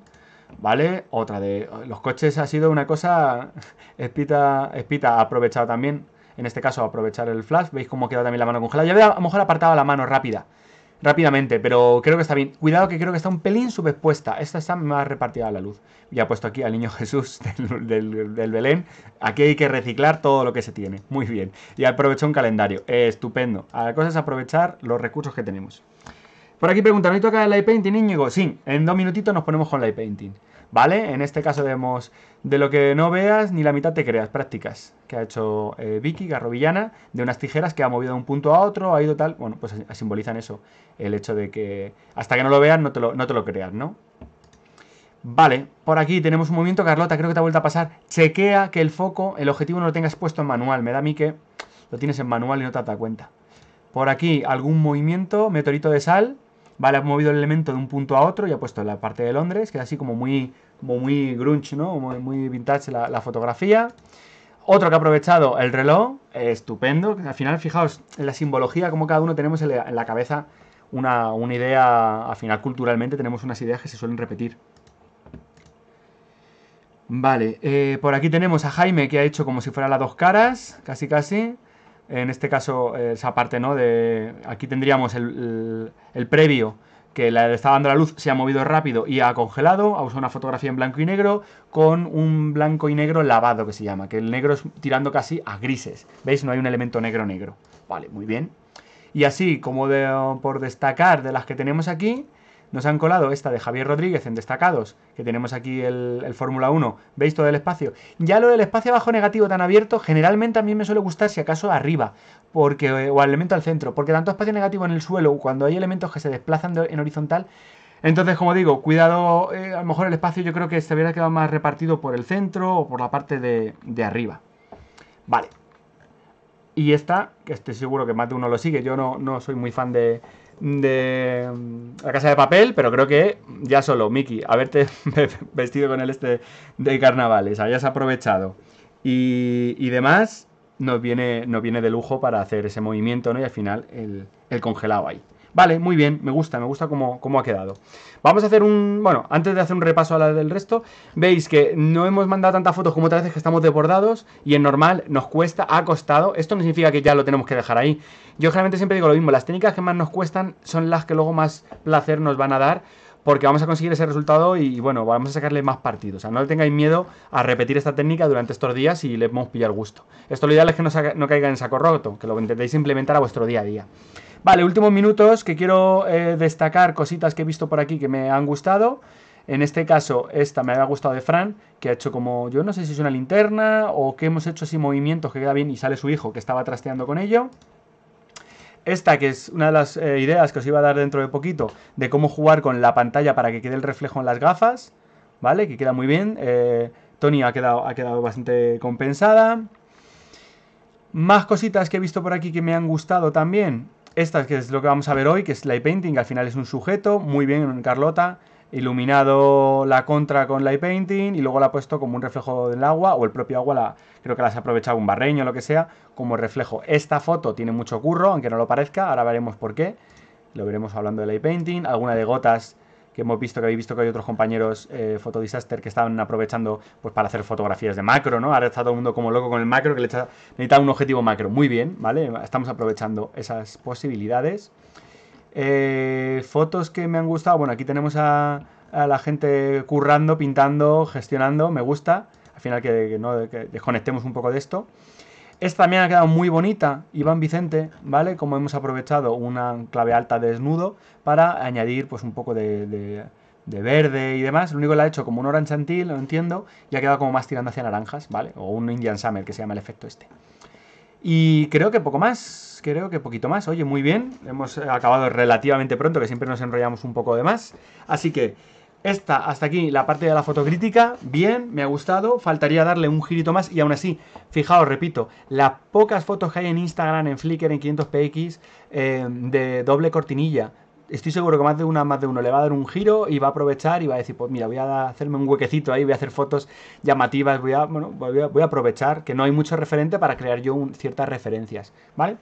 ¿Vale? Otra de. Los coches ha sido una cosa. Espita, ha aprovechado también. En este caso, aprovechar el flash. ¿Veis cómo queda también la mano congelada? Ya había a lo mejor apartado la mano rápida rápidamente, pero creo que está bien. Cuidado que creo que está un pelín subexpuesta. Esta está más repartida a la luz. Ya ha puesto aquí al niño Jesús del, Belén. Aquí hay que reciclar todo lo que se tiene. Muy bien. Y aprovecho un calendario. estupendo. A la cosa es aprovechar los recursos que tenemos. Por aquí preguntan, ¿no toca el light painting, Íñigo? Sí, en dos minutitos nos ponemos con light painting. ¿vale? En este caso vemos de lo que no veas ni la mitad te creas, prácticas, que ha hecho eh, Vicky Garrovillana, de unas tijeras que ha movido de un punto a otro, ha ido tal, bueno, pues simbolizan eso, el hecho de que hasta que no lo veas no te lo, no te lo creas, ¿no? Vale, por aquí tenemos un movimiento, Carlota, creo que te ha vuelto a pasar. Chequea que el foco, el objetivo no lo tengas puesto en manual, me da a mí que lo tienes en manual y no te das cuenta. Por aquí algún movimiento, meteorito de sal, Vale, ha movido el elemento de un punto a otro y ha puesto la parte de Londres, que es así como muy, muy grunge, ¿no? Muy, muy vintage la, fotografía. Otro que ha aprovechado el reloj, estupendo. Al final, fijaos en la simbología, como cada uno tenemos en la cabeza una, idea, al final culturalmente tenemos unas ideas que se suelen repetir. Vale, eh, por aquí tenemos a Jaime que ha hecho como si fuera las dos caras, casi casi en este caso, eh, esa parte, ¿no? De, aquí tendríamos el, el, previo que le estaba dando la luz, se ha movido rápido y ha congelado, ha usado una fotografía en blanco y negro con un blanco y negro lavado que se llama, que el negro es tirando casi a grises. ¿Veis? No hay un elemento negro negro. Vale, muy bien. Y así, como por destacar de las que tenemos aquí, nos han colado esta de Javier Rodríguez en Destacados, que tenemos aquí el, Fórmula 1. ¿Veis todo el espacio? Ya lo del espacio abajo negativo tan abierto, generalmente a mí me suele gustar si acaso arriba, porque, eh, o al elemento al centro, porque tanto espacio negativo en el suelo, cuando hay elementos que se desplazan en horizontal, entonces, como digo, cuidado, eh, a lo mejor el espacio yo creo que se hubiera quedado más repartido por el centro o por la parte de, arriba. Vale. Y esta, que estoy seguro que más de uno lo sigue, yo no, no soy muy fan de, de mm, La Casa de Papel, pero creo que ya solo, Miki, haberte vestido con el este de carnavales, hayas aprovechado y, demás, nos viene, viene de lujo para hacer ese movimiento, ¿no? Y al final el, el congelado ahí. Vale, muy bien, me gusta, me gusta cómo, ha quedado. Vamos a hacer un... Bueno, antes de hacer un repaso a la del resto, veis que no hemos mandado tantas fotos como otras veces que estamos desbordados y en normal nos cuesta, ha costado. Esto no significa que ya lo tenemos que dejar ahí. Yo generalmente siempre digo lo mismo, las técnicas que más nos cuestan son las que luego más placer nos van a dar porque vamos a conseguir ese resultado y bueno, vamos a sacarle más partido. O sea, no le tengáis miedo a repetir esta técnica durante estos días y le pillado el gusto. Esto lo ideal es que no, no caiga en saco roto, que lo intentéis implementar a vuestro día a día. Vale, últimos minutos que quiero eh, destacar cositas que he visto por aquí que me han gustado. En este caso, esta me había gustado de Fran, que ha hecho como, yo no sé si es una linterna o que hemos hecho así movimientos que queda bien y sale su hijo que estaba trasteando con ello. Esta, que es una de las eh, ideas que os iba a dar dentro de poquito, de cómo jugar con la pantalla para que quede el reflejo en las gafas, ¿vale? Que queda muy bien. Eh, Tony ha quedado, ha quedado bastante compensada. Más cositas que he visto por aquí que me han gustado también. Esta que es lo que vamos a ver hoy, que es Light Painting, al final es un sujeto, muy bien Carlota, iluminado la contra con Light Painting y luego la ha puesto como un reflejo del agua o el propio agua, creo que las ha aprovechado un barreño o lo que sea, como reflejo. Esta foto tiene mucho curro, aunque no lo parezca, ahora veremos por qué, lo veremos hablando de Light Painting, alguna de gotas que hemos visto, que habéis visto que hay otros compañeros eh, fotodisaster que estaban aprovechando pues para hacer fotografías de macro, ¿no? Ahora está todo el mundo como loco con el macro, que le necesita un objetivo macro. Muy bien, ¿vale? Estamos aprovechando esas posibilidades. Eh, fotos que me han gustado, bueno, aquí tenemos a, la gente currando, pintando, gestionando, me gusta. Al final que desconectemos un poco de esto. Esta también ha quedado muy bonita, Iván Vicente, ¿vale? Como hemos aprovechado una clave alta de desnudo para añadir pues un poco de, de, verde y demás. Lo único que ha hecho como un orange antil lo entiendo, y ha quedado como más tirando hacia naranjas, ¿vale? O un Indian Summer, que se llama el efecto este. Y creo que poco más, creo que poquito más. Oye, muy bien, hemos acabado relativamente pronto, que siempre nos enrollamos un poco de más. Así que... Esta, hasta aquí la parte de la fotocrítica, bien, me ha gustado, faltaría darle un girito más y aún así, fijaos, repito, las pocas fotos que hay en Instagram, en Flickr, en 500px, eh, de doble cortinilla, estoy seguro que más de una, más de uno le va a dar un giro y va a aprovechar y va a decir, pues mira, voy a hacerme un huequecito ahí, voy a hacer fotos llamativas, voy a, bueno, voy a, aprovechar que no hay mucho referente para crear yo ciertas referencias, ¿vale?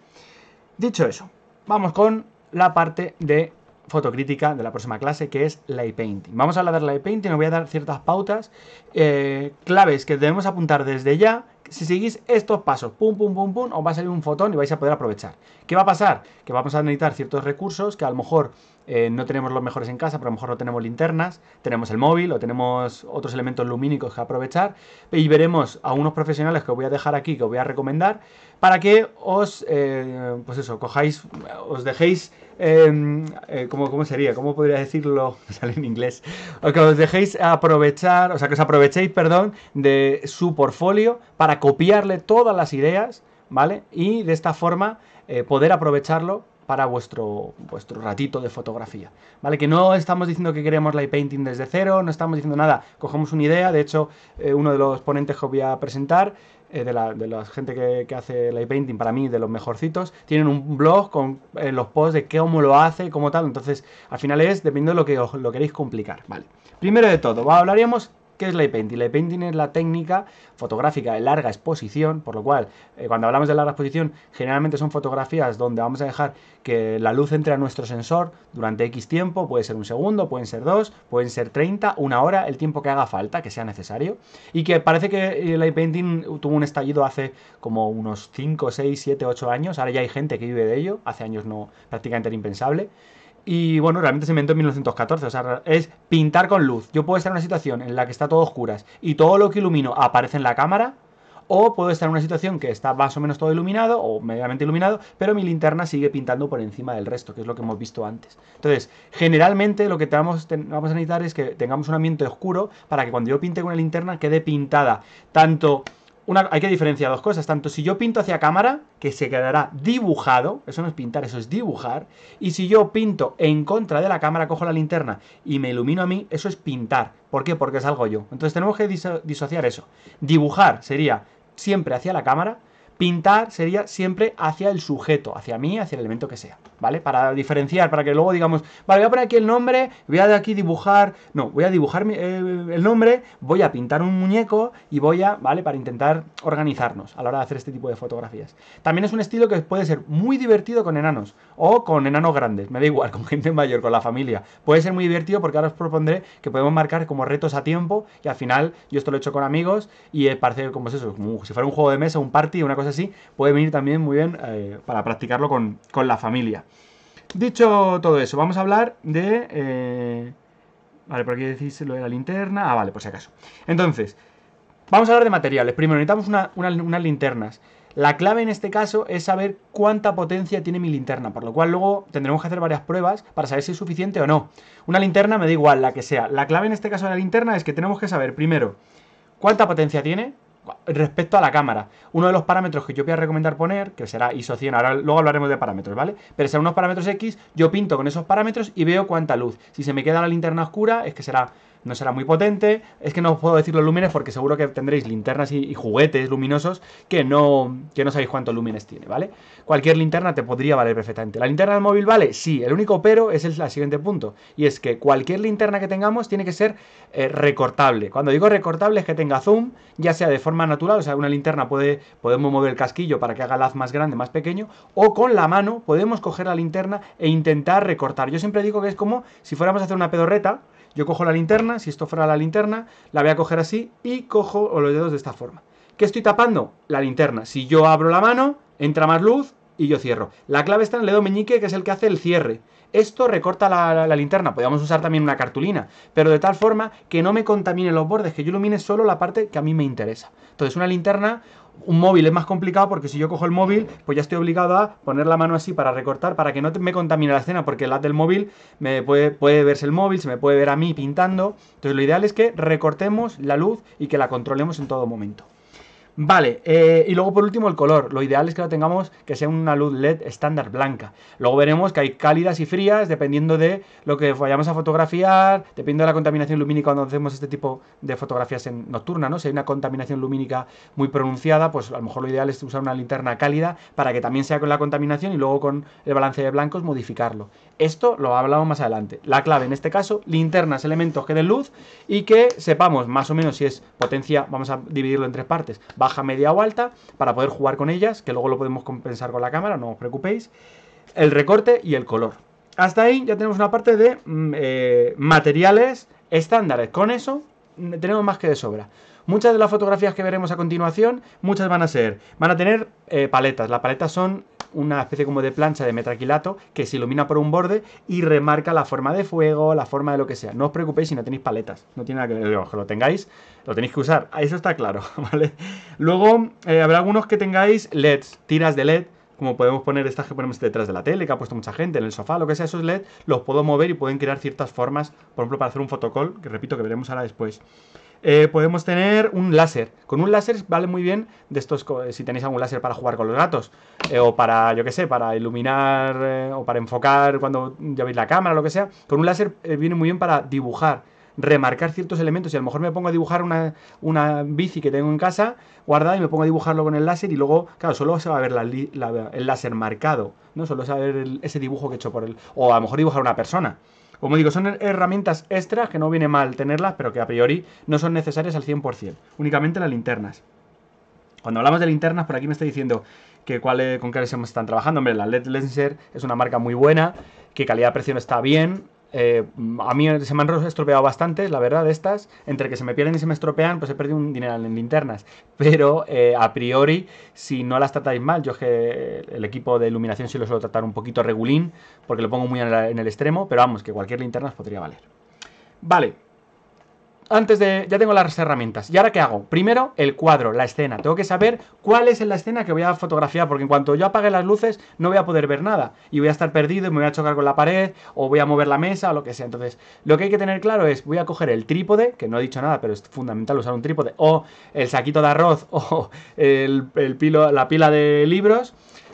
Dicho eso, vamos con la parte de fotocrítica de la próxima clase, que es la painting Vamos a hablar de la painting os voy a dar ciertas pautas, eh, claves que debemos apuntar desde ya si seguís estos pasos, pum, pum, pum, pum, os va a salir un fotón y vais a poder aprovechar. ¿Qué va a pasar? Que vamos a necesitar ciertos recursos que a lo mejor eh, no tenemos los mejores en casa, pero a lo mejor no tenemos linternas, tenemos el móvil o tenemos otros elementos lumínicos que aprovechar. Y veremos a unos profesionales que os voy a dejar aquí, que os voy a recomendar, para que os, eh, pues eso, cojáis, os dejéis, em, eh, ¿cómo, sería? ¿Cómo podría decirlo? Sale en inglés. que os dejéis aprovechar, o sea, que os aprovechéis, perdón, de su portfolio para copiarle todas las ideas, ¿vale? Y de esta forma eh, poder aprovecharlo para vuestro, vuestro ratito de fotografía. ¿Vale? Que no estamos diciendo que queremos la painting desde cero, no estamos diciendo nada. Cogemos una idea, de hecho, eh, uno de los ponentes que os voy a presentar, eh, de, la, gente que, hace la painting, para mí, de los mejorcitos, tienen un blog con los posts de cómo lo hace, cómo tal. Entonces, al final es, dependiendo de lo que os, lo queréis complicar. ¿Vale? Primero de todo, hablaríamos ¿Qué es la painting? E la painting e es la técnica fotográfica de larga exposición, por lo cual, eh, cuando hablamos de larga exposición, generalmente son fotografías donde vamos a dejar que la luz entre a nuestro sensor durante X tiempo, puede ser un segundo, pueden ser dos, pueden ser treinta, una hora, el tiempo que haga falta, que sea necesario, y que parece que el eh, painting e tuvo un estallido hace como unos 5, 6, 7, 8 años, ahora ya hay gente que vive de ello, hace años no, prácticamente era impensable, y bueno, realmente se inventó en 1914. O sea, es pintar con luz. Yo puedo estar en una situación en la que está todo oscuro oscuras y todo lo que ilumino aparece en la cámara. O puedo estar en una situación que está más o menos todo iluminado o medianamente iluminado, pero mi linterna sigue pintando por encima del resto, que es lo que hemos visto antes. Entonces, generalmente lo que vamos, vamos a necesitar es que tengamos un ambiente oscuro para que cuando yo pinte con la linterna quede pintada tanto hay que diferenciar dos cosas. Tanto si yo pinto hacia cámara, que se quedará dibujado, eso no es pintar, eso es dibujar. Y si yo pinto en contra de la cámara, cojo la linterna y me ilumino a mí, eso es pintar. ¿Por qué? Porque salgo yo. Entonces tenemos que disociar eso. Dibujar sería siempre hacia la cámara pintar sería siempre hacia el sujeto, hacia mí, hacia el elemento que sea, ¿vale? Para diferenciar, para que luego digamos, vale, voy a poner aquí el nombre, voy a de aquí dibujar, no, voy a dibujar eh, el nombre, voy a pintar un muñeco y voy a, ¿vale? Para intentar organizarnos a la hora de hacer este tipo de fotografías. También es un estilo que puede ser muy divertido con enanos o con enanos grandes, me da igual, con gente mayor, con la familia. Puede ser muy divertido porque ahora os propondré que podemos marcar como retos a tiempo y al final yo esto lo he hecho con amigos y parece como es eso, como si fuera un juego de mesa, un party, una cosa así, puede venir también muy bien eh, para practicarlo con, la familia. Dicho todo eso, vamos a hablar de... Eh, vale, por aquí decís lo de la linterna. Ah, vale, por si acaso. Entonces, vamos a hablar de materiales. Primero, necesitamos unas linternas. La clave en este caso es saber cuánta potencia tiene mi linterna, por lo cual luego tendremos que hacer varias pruebas para saber si es suficiente o no. Una linterna me da igual, la que sea. La clave en este caso de la linterna es que tenemos que saber primero cuánta potencia tiene, respecto a la cámara. Uno de los parámetros que yo voy a recomendar poner, que será ISO 100, ahora luego hablaremos de parámetros, ¿vale? Pero serán unos parámetros X, yo pinto con esos parámetros y veo cuánta luz. Si se me queda la linterna oscura, es que será no será muy potente. Es que no os puedo decir los lúmenes porque seguro que tendréis linternas y, juguetes luminosos que no, que no sabéis cuántos lúmenes tiene, ¿vale? Cualquier linterna te podría valer perfectamente. ¿La linterna del móvil vale? Sí, el único pero es el, siguiente punto. Y es que cualquier linterna que tengamos tiene que ser eh, recortable. Cuando digo recortable es que tenga zoom, ya sea de forma natural, o sea, una linterna puede, podemos mover el casquillo para que haga el haz más grande, más pequeño, o con la mano podemos coger la linterna e intentar recortar. Yo siempre digo que es como si fuéramos a hacer una pedorreta, yo cojo la linterna, si esto fuera la linterna, la voy a coger así y cojo los dedos de esta forma. ¿Qué estoy tapando? La linterna. Si yo abro la mano, entra más luz y yo cierro. La clave está en el dedo meñique, que es el que hace el cierre. Esto recorta la, linterna, podríamos usar también una cartulina, pero de tal forma que no me contamine los bordes, que yo ilumine solo la parte que a mí me interesa. Entonces una linterna, un móvil es más complicado porque si yo cojo el móvil, pues ya estoy obligado a poner la mano así para recortar, para que no me contamine la escena, porque la del móvil me puede verse el móvil, se me puede ver a mí pintando. Entonces lo ideal es que recortemos la luz y que la controlemos en todo momento. Vale, eh, y luego por último el color. Lo ideal es que lo tengamos que sea una luz LED estándar blanca. Luego veremos que hay cálidas y frías dependiendo de lo que vayamos a fotografiar, dependiendo de la contaminación lumínica cuando hacemos este tipo de fotografías en nocturna, ¿no? Si hay una contaminación lumínica muy pronunciada, pues a lo mejor lo ideal es usar una linterna cálida para que también sea con la contaminación y luego con el balance de blancos modificarlo. Esto lo hablamos más adelante. La clave en este caso, linternas, elementos que den luz y que sepamos más o menos si es potencia, vamos a dividirlo en tres partes, baja, media o alta, para poder jugar con ellas, que luego lo podemos compensar con la cámara, no os preocupéis, el recorte y el color. Hasta ahí ya tenemos una parte de mm, eh, materiales estándares. Con eso mm, tenemos más que de sobra. Muchas de las fotografías que veremos a continuación, muchas van a ser, van a tener eh, paletas. Las paletas son una especie como de plancha de metraquilato que se ilumina por un borde y remarca la forma de fuego, la forma de lo que sea. No os preocupéis si no tenéis paletas, no tiene nada que ver, lo tengáis, lo tenéis que usar, eso está claro, ¿vale? Luego eh, habrá algunos que tengáis LEDs, tiras de LED, como podemos poner estas que ponemos detrás de la tele, que ha puesto mucha gente, en el sofá, lo que sea, esos LED, los puedo mover y pueden crear ciertas formas, por ejemplo, para hacer un fotocol, que repito, que veremos ahora después. Eh, podemos tener un láser. Con un láser vale muy bien de estos, si tenéis algún láser para jugar con los gatos, eh, o para, yo que sé, para iluminar eh, o para enfocar cuando ya veis la cámara, o lo que sea. Con un láser viene muy bien para dibujar, remarcar ciertos elementos. Y a lo mejor me pongo a dibujar una, bici que tengo en casa, guardada, y me pongo a dibujarlo con el láser. Y luego, claro, solo se va a ver el láser marcado, ¿no? Solo se va a ver ese dibujo que he hecho por él. O a lo mejor dibujar una persona como digo, son herramientas extras que no viene mal tenerlas, pero que a priori no son necesarias al 100%, únicamente las linternas. Cuando hablamos de linternas, por aquí me está diciendo que cuál, con qué se están trabajando. Hombre, la LED Lenser es una marca muy buena, que calidad-precio está bien, eh, a mí se me han estropeado bastante la verdad, estas. Entre que se me pierden y se me estropean, pues he perdido un dinero en linternas. Pero eh, a priori, si no las tratáis mal, yo es que el equipo de iluminación sí lo suelo tratar un poquito regulín, porque lo pongo muy en, el extremo, pero vamos, que cualquier linterna podría valer. Vale, antes de... Ya tengo las herramientas. ¿Y ahora qué hago? Primero, el cuadro, la escena. Tengo que saber cuál es la escena que voy a fotografiar, porque en cuanto yo apague las luces no voy a poder ver nada. Y voy a estar perdido y me voy a chocar con la pared, o voy a mover la mesa, o lo que sea. Entonces, lo que hay que tener claro es, voy a coger el trípode, que no he dicho nada, pero es fundamental usar un trípode, o el saquito de arroz, o el, pilo, la pila de libros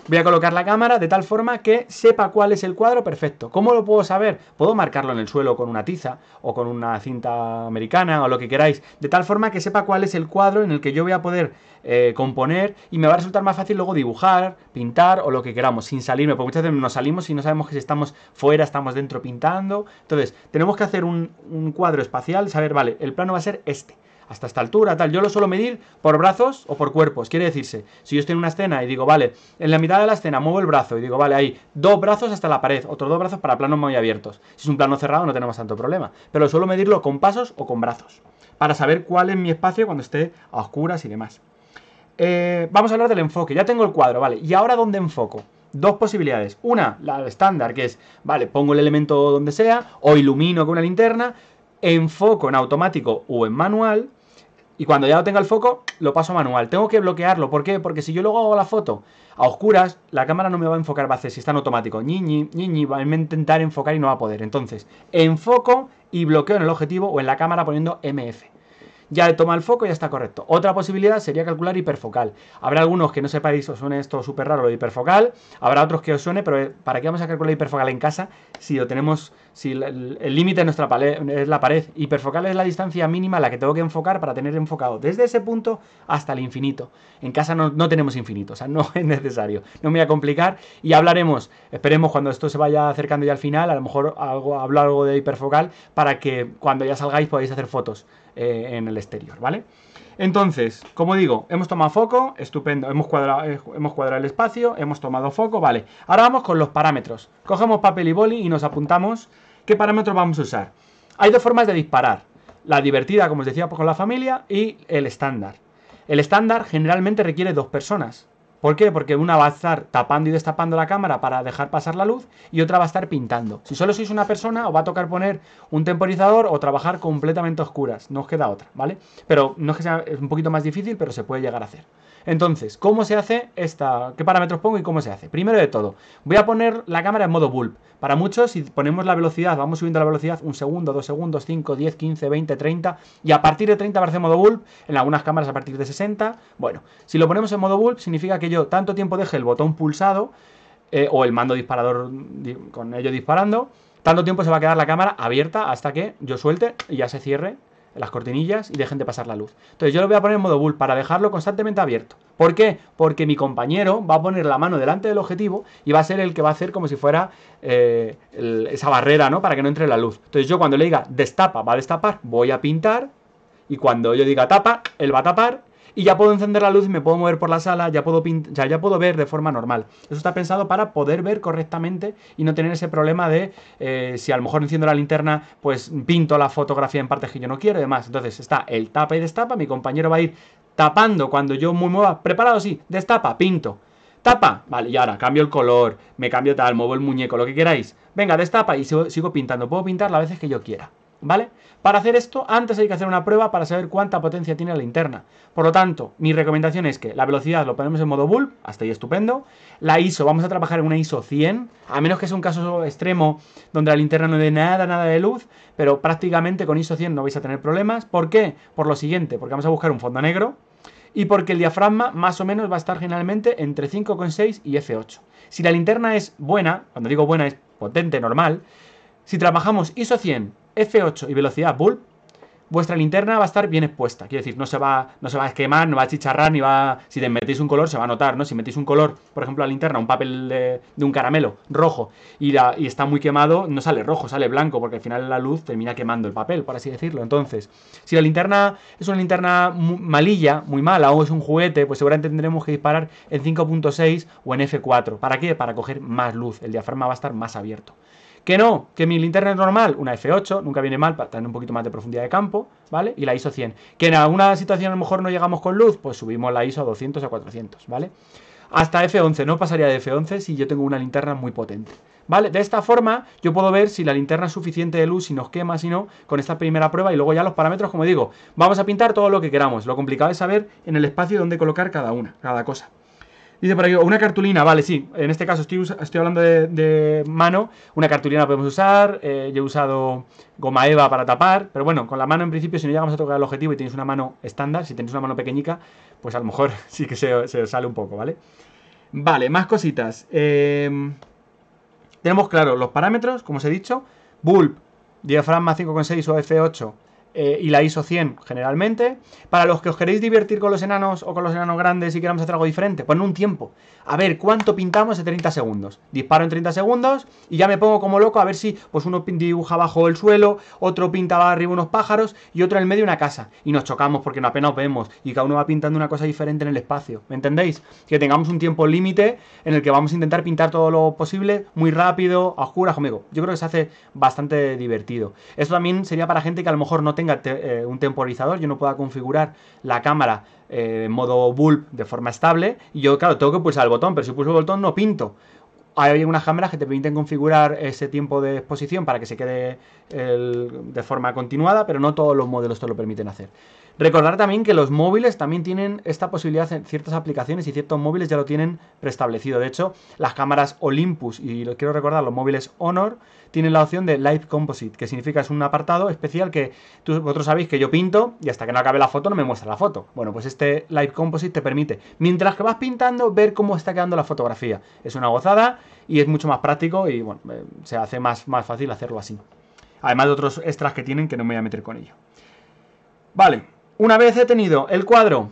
Voy a colocar la cámara de tal forma que sepa cuál es el cuadro perfecto. ¿Cómo lo puedo saber? Puedo marcarlo en el suelo con una tiza o con una cinta americana o lo que queráis, de tal forma que sepa cuál es el cuadro en el que yo voy a poder eh, componer y me va a resultar más fácil luego dibujar, pintar o lo que queramos, sin salirme, porque muchas veces nos salimos y no sabemos que si estamos fuera, estamos dentro pintando. Entonces, tenemos que hacer un, un cuadro espacial, saber, vale, el plano va a ser este hasta esta altura, tal. Yo lo suelo medir por brazos o por cuerpos. Quiere decirse, si yo estoy en una escena y digo, vale, en la mitad de la escena muevo el brazo y digo, vale, hay dos brazos hasta la pared, otros dos brazos para planos muy abiertos. Si es un plano cerrado no tenemos tanto problema. Pero suelo medirlo con pasos o con brazos, para saber cuál es mi espacio cuando esté a oscuras y demás. Eh, vamos a hablar del enfoque. Ya tengo el cuadro, vale. ¿Y ahora dónde enfoco? dos posibilidades. Una, la estándar, que es, vale, pongo el elemento donde sea, o ilumino con una linterna, enfoco en automático o en manual, y cuando ya lo tenga el foco, lo paso a manual. Tengo que bloquearlo. ¿Por qué? Porque si yo luego hago la foto a oscuras, la cámara no me va a enfocar, va a hacer si está en automático. niñi, ñiñi, va a intentar enfocar y no va a poder. Entonces, enfoco y bloqueo en el objetivo o en la cámara poniendo MF. Ya le toma el foco y ya está correcto. Otra posibilidad sería calcular hiperfocal. Habrá algunos que no sepáis, os suene esto súper raro lo de hiperfocal. Habrá otros que os suene, pero eh, ¿para qué vamos a calcular hiperfocal en casa si lo tenemos si el límite de nuestra pared es la pared, hiperfocal es la distancia mínima a la que tengo que enfocar para tener enfocado desde ese punto hasta el infinito. En casa no, tenemos infinito, o sea, no es necesario. No me voy a complicar y hablaremos, esperemos cuando esto se vaya acercando ya al final, a lo mejor hablo algo de hiperfocal para que cuando ya salgáis podáis hacer fotos eh, en el exterior, ¿vale? Entonces, como digo, hemos tomado foco, estupendo, hemos cuadrado, eh, hemos cuadrado el espacio, hemos tomado foco, vale. Ahora vamos con los parámetros. Cogemos papel y boli y nos apuntamos ¿Qué parámetros vamos a usar? Hay dos formas de disparar. La divertida, como os decía, con la familia y el estándar. El estándar generalmente requiere dos personas. ¿Por qué? Porque una va a estar tapando y destapando la cámara para dejar pasar la luz y otra va a estar pintando. Si solo sois una persona, os va a tocar poner un temporizador o trabajar completamente a oscuras. No os queda otra, ¿vale? Pero no es que sea un poquito más difícil, pero se puede llegar a hacer. Entonces, ¿cómo se hace esta? ¿Qué parámetros pongo y cómo se hace? Primero de todo, voy a poner la cámara en modo bulb. Para muchos, si ponemos la velocidad, vamos subiendo la velocidad un segundo, dos segundos, cinco, diez, quince, veinte, treinta y a partir de 30 aparece modo bulb, en algunas cámaras a partir de 60. Bueno, si lo ponemos en modo bulb, significa que yo tanto tiempo deje el botón pulsado eh, o el mando disparador con ello disparando, tanto tiempo se va a quedar la cámara abierta hasta que yo suelte y ya se cierre las cortinillas y dejen de pasar la luz. Entonces yo lo voy a poner en modo bull para dejarlo constantemente abierto. ¿Por qué? Porque mi compañero va a poner la mano delante del objetivo y va a ser el que va a hacer como si fuera eh, esa barrera, ¿no? Para que no entre la luz. Entonces yo cuando le diga destapa, va a destapar, voy a pintar y cuando yo diga tapa, él va a tapar y ya puedo encender la luz y me puedo mover por la sala, ya puedo pintar, ya, ya puedo ver de forma normal. Eso está pensado para poder ver correctamente y no tener ese problema de eh, si a lo mejor enciendo la linterna, pues pinto la fotografía en partes que yo no quiero y demás. Entonces está el tapa y destapa, mi compañero va a ir tapando cuando yo muy mueva, preparado sí, destapa, pinto. Tapa, vale, y ahora cambio el color, me cambio tal, muevo el muñeco, lo que queráis. Venga, destapa y sigo pintando. Puedo pintar las veces que yo quiera. ¿vale? Para hacer esto, antes hay que hacer una prueba para saber cuánta potencia tiene la linterna. Por lo tanto, mi recomendación es que la velocidad lo ponemos en modo bulb, hasta ahí estupendo. La ISO, vamos a trabajar en una ISO 100, a menos que sea un caso extremo donde la linterna no dé nada, nada de luz, pero prácticamente con ISO 100 no vais a tener problemas. ¿Por qué? Por lo siguiente, porque vamos a buscar un fondo negro y porque el diafragma más o menos va a estar generalmente entre 5,6 y F8. Si la linterna es buena, cuando digo buena es potente, normal, si trabajamos ISO 100 F8 y velocidad bulb, vuestra linterna va a estar bien expuesta. quiero decir, no se va, no se va a quemar, no va a chicharrar, ni va. Si te metéis un color, se va a notar, ¿no? Si metéis un color, por ejemplo, la linterna, un papel de, un caramelo rojo, y, y está muy quemado, no sale rojo, sale blanco, porque al final la luz termina quemando el papel, por así decirlo. Entonces, si la linterna es una linterna malilla, muy mala, o es un juguete, pues seguramente tendremos que disparar en 5.6 o en F4. ¿Para qué? Para coger más luz. El diafragma va a estar más abierto. Que no, que mi linterna es normal, una F8, nunca viene mal para tener un poquito más de profundidad de campo, ¿vale? Y la ISO 100. Que en alguna situación a lo mejor no llegamos con luz, pues subimos la ISO a 200 a 400, ¿vale? Hasta F11, no pasaría de F11 si yo tengo una linterna muy potente, ¿vale? De esta forma yo puedo ver si la linterna es suficiente de luz, si nos quema, si no, con esta primera prueba y luego ya los parámetros, como digo, vamos a pintar todo lo que queramos. Lo complicado es saber en el espacio dónde colocar cada una, cada cosa. Dice por aquí, una cartulina, vale, sí. En este caso estoy, estoy hablando de, mano. Una cartulina podemos usar. Eh, yo he usado goma eva para tapar. Pero bueno, con la mano en principio, si no llegamos a tocar el objetivo y tenéis una mano estándar, si tenéis una mano pequeñica, pues a lo mejor sí que se, sale un poco, ¿vale? Vale, más cositas. Em, tenemos claro los parámetros, como os he dicho. Bulb, diafragma 5,6 o F8 eh, y la ISO 100 generalmente. Para los que os queréis divertir con los enanos o con los enanos grandes y queramos hacer algo diferente, pon pues un tiempo. A ver, ¿cuánto pintamos en 30 segundos? Disparo en 30 segundos y ya me pongo como loco a ver si pues uno dibuja bajo el suelo, otro pinta arriba unos pájaros y otro en el medio una casa. Y nos chocamos porque no apenas vemos y cada uno va pintando una cosa diferente en el espacio. ¿Me entendéis? Que tengamos un tiempo límite en el que vamos a intentar pintar todo lo posible, muy rápido, a oscuras, conmigo. Yo creo que se hace bastante divertido. Esto también sería para gente que a lo mejor no tenga tenga eh, un temporizador, yo no pueda configurar la cámara eh, en modo bulb de forma estable, y yo, claro, tengo que pulsar el botón, pero si pulso el botón no pinto hay algunas cámaras que te permiten configurar ese tiempo de exposición para que se quede de forma continuada, pero no todos los modelos te lo permiten hacer. Recordar también que los móviles también tienen esta posibilidad en ciertas aplicaciones y ciertos móviles ya lo tienen preestablecido. De hecho, las cámaras Olympus y quiero recordar los móviles Honor tiene la opción de Live Composite, que significa es un apartado especial que vosotros sabéis que yo pinto y hasta que no acabe la foto no me muestra la foto. Bueno, pues este Live Composite te permite, mientras que vas pintando, ver cómo está quedando la fotografía. Es una gozada y es mucho más práctico y bueno, eh, se hace más, más fácil hacerlo así. Además de otros extras que tienen que no me voy a meter con ello. Vale, una vez he tenido el cuadro,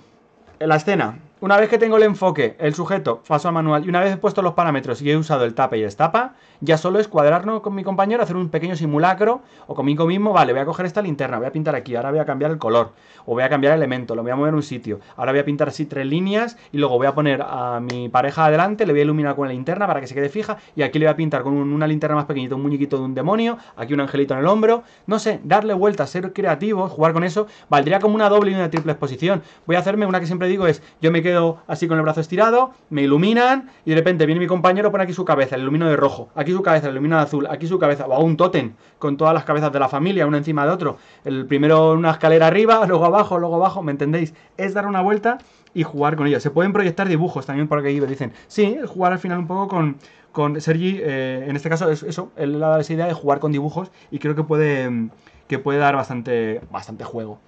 la escena, una vez que tengo el enfoque, el sujeto, paso al manual, y una vez he puesto los parámetros y he usado el tape y estapa, ya solo es cuadrarnos con mi compañero, hacer un pequeño simulacro o conmigo mismo, vale, voy a coger esta linterna, voy a pintar aquí, ahora voy a cambiar el color, o voy a cambiar el elemento, lo voy a mover a un sitio, ahora voy a pintar así tres líneas y luego voy a poner a mi pareja adelante, le voy a iluminar con la linterna para que se quede fija, y aquí le voy a pintar con una linterna más pequeñita un muñequito de un demonio, aquí un angelito en el hombro, no sé, darle vueltas, ser creativo, jugar con eso, valdría como una doble y una triple exposición. Voy a hacerme una que siempre digo es, yo me quedo así con el brazo estirado, me iluminan y de repente viene mi compañero, pone aquí su cabeza, el ilumino de rojo, aquí su cabeza, el ilumino de azul, aquí su cabeza, o a un tótem con todas las cabezas de la familia, uno encima de otro. El primero una escalera arriba, luego abajo, luego abajo, ¿me entendéis? Es dar una vuelta y jugar con ellos. Se pueden proyectar dibujos también por aquí, dicen. Sí, jugar al final un poco con, con Sergi, eh, en este caso eso, él le ha dado esa idea de jugar con dibujos y creo que puede, que puede dar bastante, bastante juego.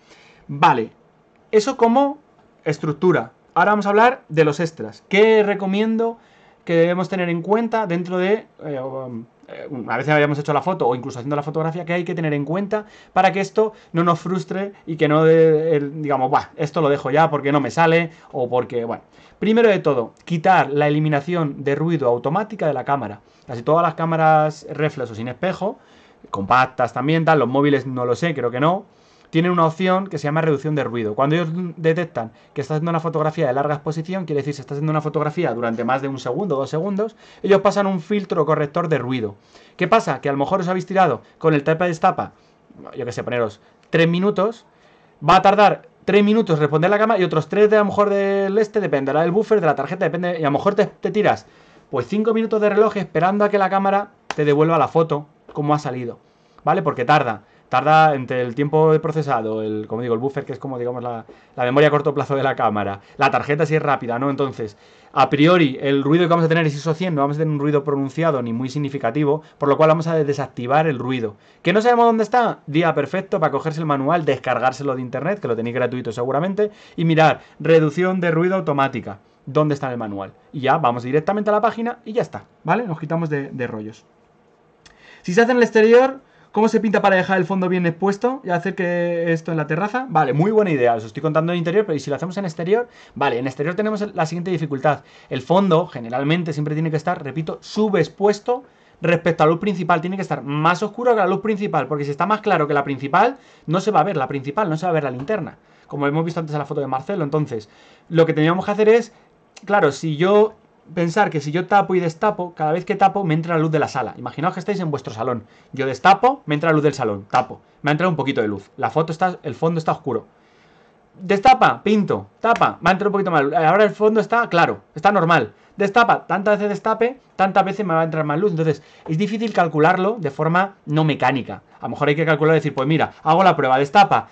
Vale, eso como estructura. Ahora vamos a hablar de los extras. ¿Qué recomiendo que debemos tener en cuenta dentro de... Eh, um, eh, a veces habíamos hecho la foto o incluso haciendo la fotografía, que hay que tener en cuenta para que esto no nos frustre y que no digamos, bah, esto lo dejo ya porque no me sale o porque, bueno. Primero de todo, quitar la eliminación de ruido automática de la cámara. Casi todas las cámaras reflex o sin espejo, compactas también, tal, los móviles no lo sé, creo que no tienen una opción que se llama reducción de ruido. Cuando ellos detectan que estás haciendo una fotografía de larga exposición, quiere decir, si está haciendo una fotografía durante más de un segundo, dos segundos, ellos pasan un filtro corrector de ruido. ¿Qué pasa? Que a lo mejor os habéis tirado con el tapa de estapa, yo que sé, poneros tres minutos, va a tardar tres minutos responder la cámara y otros tres de a lo mejor del este, dependerá del buffer, de la tarjeta, depende, y a lo mejor te, te tiras pues cinco minutos de reloj esperando a que la cámara te devuelva la foto como ha salido, ¿vale? Porque tarda tarda entre el tiempo de procesado, el, como digo, el buffer, que es como digamos la, memoria a corto plazo de la cámara, la tarjeta si es rápida, ¿no? Entonces, a priori, el ruido que vamos a tener es ISO 100, no vamos a tener un ruido pronunciado ni muy significativo, por lo cual vamos a desactivar el ruido. ¿Que no sabemos dónde está? Día perfecto para cogerse el manual, descargárselo de internet, que lo tenéis gratuito seguramente, y mirar, reducción de ruido automática, ¿dónde está el manual? Y ya vamos directamente a la página y ya está, ¿vale? Nos quitamos de rollos. Si se hace en el exterior, ¿Cómo se pinta para dejar el fondo bien expuesto y hacer que esto en la terraza? Vale, muy buena idea. Os estoy contando en interior, pero ¿y si lo hacemos en exterior? Vale, en exterior tenemos la siguiente dificultad. El fondo generalmente siempre tiene que estar, repito, subexpuesto respecto a la luz principal. Tiene que estar más oscuro que la luz principal, porque si está más claro que la principal, no se va a ver la principal, no se va a ver la linterna. Como hemos visto antes en la foto de Marcelo. Entonces, lo que teníamos que hacer es, claro, si yo pensar que si yo tapo y destapo, cada vez que tapo me entra la luz de la sala. Imaginaos que estáis en vuestro salón. Yo destapo, me entra la luz del salón, tapo. Me ha entrado un poquito de luz. La foto está, el fondo está oscuro. Destapa, pinto, tapa, me ha entrado un poquito más luz. Ahora el fondo está claro, está normal. Destapa, tantas veces destape, tantas veces me va a entrar más luz. Entonces, es difícil calcularlo de forma no mecánica. A lo mejor hay que calcular y decir, pues mira, hago la prueba, destapa,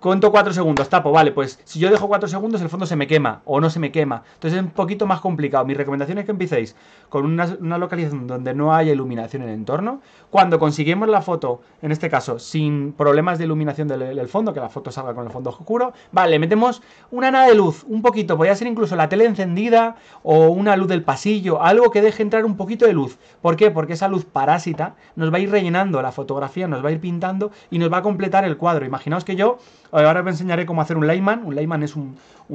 Cuento 4 segundos, tapo, vale, pues si yo dejo 4 segundos el fondo se me quema o no se me quema. Entonces es un poquito más complicado. Mi recomendación es que empecéis con una, localización donde no haya iluminación en el entorno. Cuando conseguimos la foto, en este caso, sin problemas de iluminación del, fondo, que la foto salga con el fondo oscuro, vale, metemos una nada de luz, un poquito, podría ser incluso la tele encendida o una luz del pasillo, algo que deje entrar un poquito de luz. ¿Por qué? Porque esa luz parásita nos va a ir rellenando la fotografía, nos va a ir pintando y nos va a completar el cuadro. Imaginaos que yo Ahora os enseñaré cómo hacer un layman. Un layman es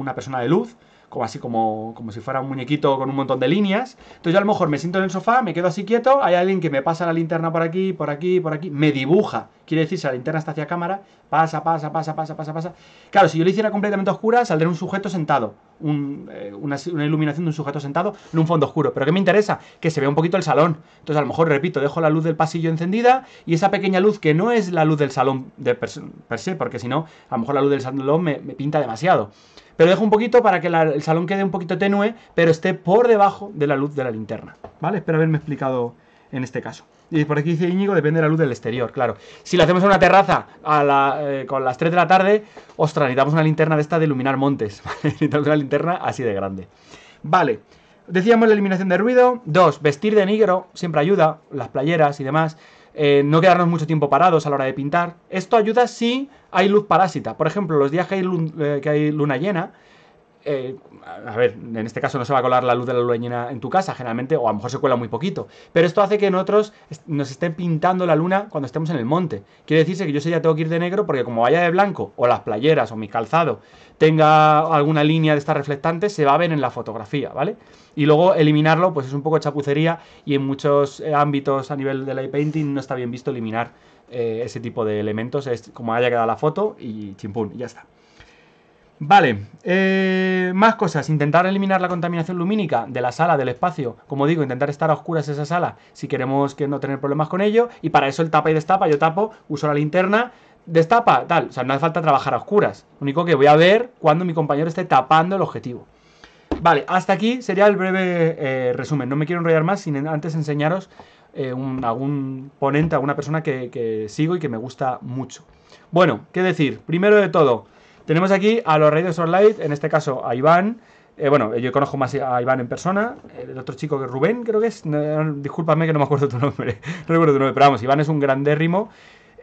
una persona de luz como así como, como si fuera un muñequito con un montón de líneas. Entonces yo a lo mejor me siento en el sofá, me quedo así quieto, hay alguien que me pasa la linterna por aquí, por aquí, por aquí, me dibuja. Quiere decir, si la linterna está hacia cámara, pasa, pasa, pasa, pasa, pasa, pasa. Claro, si yo lo hiciera completamente oscura, saldría un sujeto sentado, eh, una, iluminación de un sujeto sentado en un fondo oscuro. Pero ¿qué me interesa? Que se vea un poquito el salón. Entonces a lo mejor, repito, dejo la luz del pasillo encendida y esa pequeña luz que no es la luz del salón de per, se, porque si no, a lo mejor la luz del salón me pinta demasiado. Pero dejo un poquito para que el salón quede un poquito tenue, pero esté por debajo de la luz de la linterna. ¿Vale? Espero haberme explicado en este caso. Y por aquí dice Íñigo, depende de la luz del exterior, claro. Si la hacemos en una terraza eh, con las 3 de la tarde, ostras, necesitamos una linterna de esta de iluminar montes. Necesitamos una linterna así de grande. Vale. Decíamos la eliminación de ruido. Dos, vestir de negro siempre ayuda, las playeras y demás. Eh, no quedarnos mucho tiempo parados a la hora de pintar. Esto ayuda si hay luz parásita. Por ejemplo, los días que hay, eh, que hay luna llena, eh, a ver, en este caso no se va a colar la luz de la luna en tu casa, generalmente, o a lo mejor se cuela muy poquito. Pero esto hace que en otros nos estén pintando la luna cuando estemos en el monte. Quiere decirse que yo ya ya tengo que ir de negro porque como vaya de blanco, o las playeras, o mi calzado, tenga alguna línea de estas reflectante se va a ver en la fotografía, ¿vale? Y luego eliminarlo, pues es un poco chapucería y en muchos eh, ámbitos a nivel de del painting no está bien visto eliminar eh, ese tipo de elementos. Es como haya quedado la foto y chimpún, y ya está. Vale, eh, más cosas. Intentar eliminar la contaminación lumínica de la sala, del espacio. Como digo, intentar estar a oscuras esa sala si queremos que no tener problemas con ello. Y para eso el tapa y destapa. Yo tapo, uso la linterna, destapa, tal. O sea, no hace falta trabajar a oscuras. Lo único que voy a ver cuando mi compañero esté tapando el objetivo. Vale, hasta aquí sería el breve eh, resumen. No me quiero enrollar más sin antes enseñaros eh, un, algún ponente, alguna persona que, que sigo y que me gusta mucho. Bueno, ¿qué decir? Primero de todo tenemos aquí a los Raiders of Light, en este caso a Iván. Eh, bueno, eh, yo conozco más a Iván en persona. Eh, el otro chico que Rubén, creo que es. discúlpame que no me acuerdo tu nombre. No recuerdo tu nombre, pero vamos, Iván es un grandérrimo.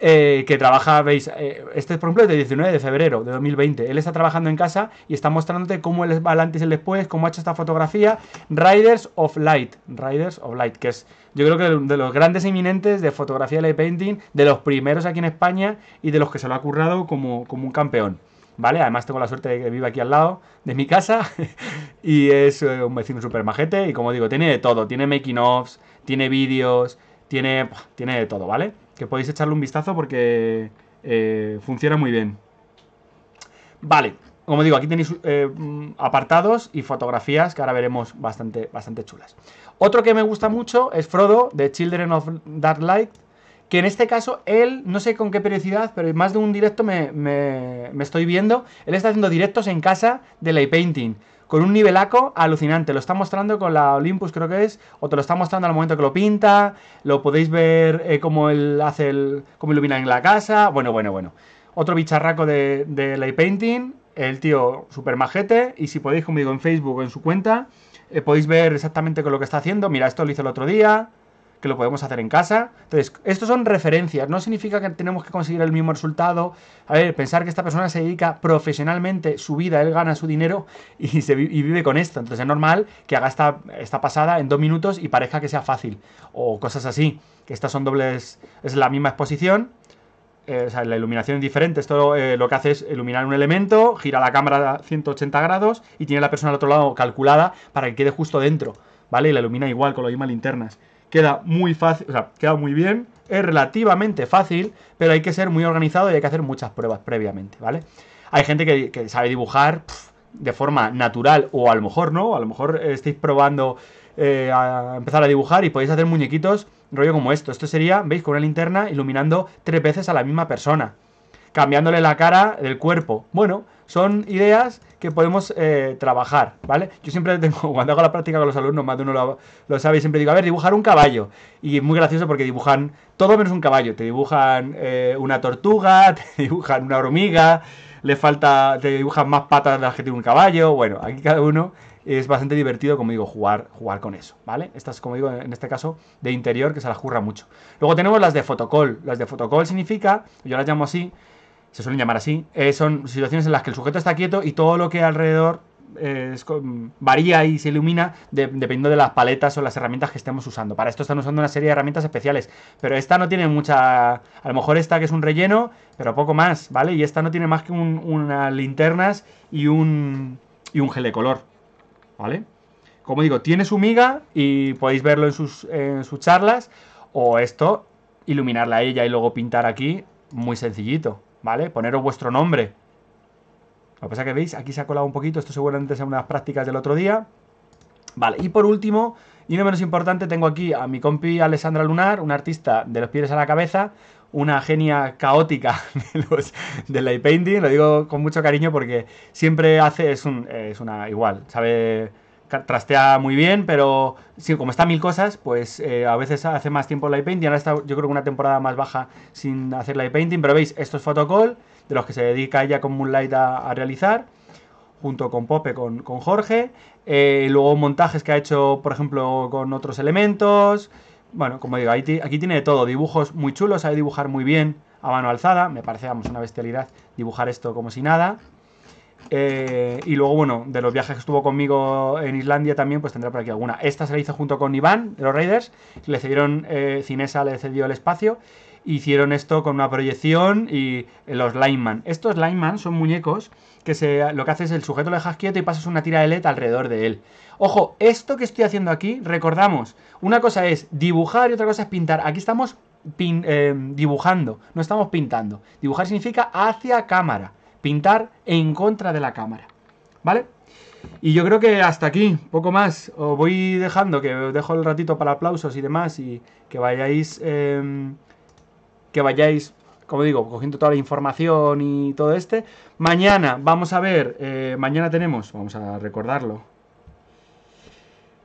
Eh, que trabaja, veis, este este por ejemplo es de 19 de febrero de 2020, él está trabajando en casa y está mostrándote cómo él va el antes y el después, cómo ha hecho esta fotografía, Riders of Light, Riders of Light, que es yo creo que de los grandes eminentes de fotografía de light painting, de los primeros aquí en España y de los que se lo ha currado como un campeón. ¿vale? Además tengo la suerte de que vive aquí al lado de mi casa y es eh, un vecino súper majete y como digo, tiene de todo, tiene making offs, tiene vídeos, tiene, tiene de todo, ¿vale? Que podéis echarle un vistazo porque eh, funciona muy bien. Vale, como digo, aquí tenéis eh, mm, apartados y fotografías que ahora veremos bastante, bastante chulas. Otro que me gusta mucho es Frodo de Children of Dark Light que en este caso él, no sé con qué periodicidad, pero más de un directo me, estoy viendo, él está haciendo directos en casa de Lay Painting, con un nivelaco alucinante, lo está mostrando con la Olympus creo que es, o te lo está mostrando al momento que lo pinta, lo podéis ver eh, como él hace el, cómo ilumina en la casa, bueno, bueno, bueno. Otro bicharraco de, de Painting, el tío super majete, y si podéis, como digo, en Facebook o en su cuenta, eh, podéis ver exactamente con lo que está haciendo, mira, esto lo hizo el otro día, que lo podemos hacer en casa. Entonces, estos son referencias, no significa que tenemos que conseguir el mismo resultado. A ver, pensar que esta persona se dedica profesionalmente su vida, él gana su dinero y, vive con esto. Entonces es normal que haga esta, pasada en dos minutos y parezca que sea fácil. O cosas así, que estas son dobles, es la misma exposición, eh, o sea, la iluminación es diferente. Esto eh, lo que hace es iluminar un elemento, gira la cámara a 180 grados y tiene la persona al otro lado calculada para que quede justo dentro, ¿vale? Y la ilumina igual con las mismas linternas. Queda muy fácil, o sea, queda muy bien. Es relativamente fácil, pero hay que ser muy organizado y hay que hacer muchas pruebas previamente, ¿vale? Hay gente que, sabe dibujar de forma natural o a lo mejor no, a lo mejor estáis probando eh, a empezar a dibujar y podéis hacer muñequitos rollo como esto. Esto sería, veis, con una linterna iluminando tres veces a la misma persona, cambiándole la cara del cuerpo. Bueno, son ideas que podemos eh, trabajar, ¿vale? Yo siempre tengo, cuando hago la práctica con los alumnos, más de uno lo, sabe, y siempre digo, a ver, dibujar un caballo. Y es muy gracioso porque dibujan todo menos un caballo. Te dibujan eh, una tortuga, te dibujan una hormiga, le falta, te dibujan más patas de las que tiene un caballo. Bueno, aquí cada uno es bastante divertido, como digo, jugar, jugar con eso, ¿vale? Estas, como digo, en este caso, de interior, que se las curra mucho. Luego tenemos las de fotocol. Las de fotocall significa, yo las llamo así, se suelen llamar así, eh, son situaciones en las que el sujeto está quieto y todo lo que alrededor eh, varía y se ilumina dependiendo de las paletas o las herramientas que estemos usando. Para esto están usando una serie de herramientas especiales, pero esta no tiene mucha... A lo mejor esta que es un relleno, pero poco más, ¿vale? Y esta no tiene más que unas linternas y un, y un gel de color, ¿vale? Como digo, tiene su miga y podéis verlo en sus, en sus charlas, o esto, iluminarla a ella y luego pintar aquí, muy sencillito. ¿vale? Poneros vuestro nombre. Lo que pasa que veis, aquí se ha colado un poquito, esto seguramente es unas prácticas del otro día. Vale, y por último, y no menos importante, tengo aquí a mi compi Alessandra Lunar, una artista de los pies a la cabeza, una genia caótica de los del light painting, lo digo con mucho cariño porque siempre hace, es, un, es una igual, sabe trastea muy bien, pero como está mil cosas, pues eh, a veces hace más tiempo la painting. Ahora está, yo creo que una temporada más baja sin hacer light painting. Pero veis, esto es Photocall, de los que se dedica ella con Moonlight a, a realizar, junto con Pope, con, Jorge. Eh, luego montajes que ha hecho, por ejemplo, con otros elementos. Bueno, como digo, aquí tiene de todo. Dibujos muy chulos, sabe dibujar muy bien a mano alzada. Me parece, vamos, una bestialidad dibujar esto como si nada. Eh, y luego, bueno, de los viajes que estuvo conmigo en Islandia también, pues tendrá por aquí alguna. Esta se la hizo junto con Iván, de los Raiders. Le cedieron, eh, Cinesa le cedió el espacio. Hicieron esto con una proyección y eh, los lineman. Estos lineman son muñecos que se, lo que haces es el sujeto lo dejas quieto y pasas una tira de LED alrededor de él. Ojo, esto que estoy haciendo aquí, recordamos, una cosa es dibujar y otra cosa es pintar. Aquí estamos dibujando, no estamos pintando. Dibujar significa hacia cámara pintar en contra de la cámara. ¿Vale? Y yo creo que hasta aquí, poco más. Os voy dejando, que os dejo el ratito para aplausos y demás y que vayáis, em, que vayáis, como digo, cogiendo toda la información y todo este. Mañana vamos a ver, eh, mañana tenemos, vamos a recordarlo,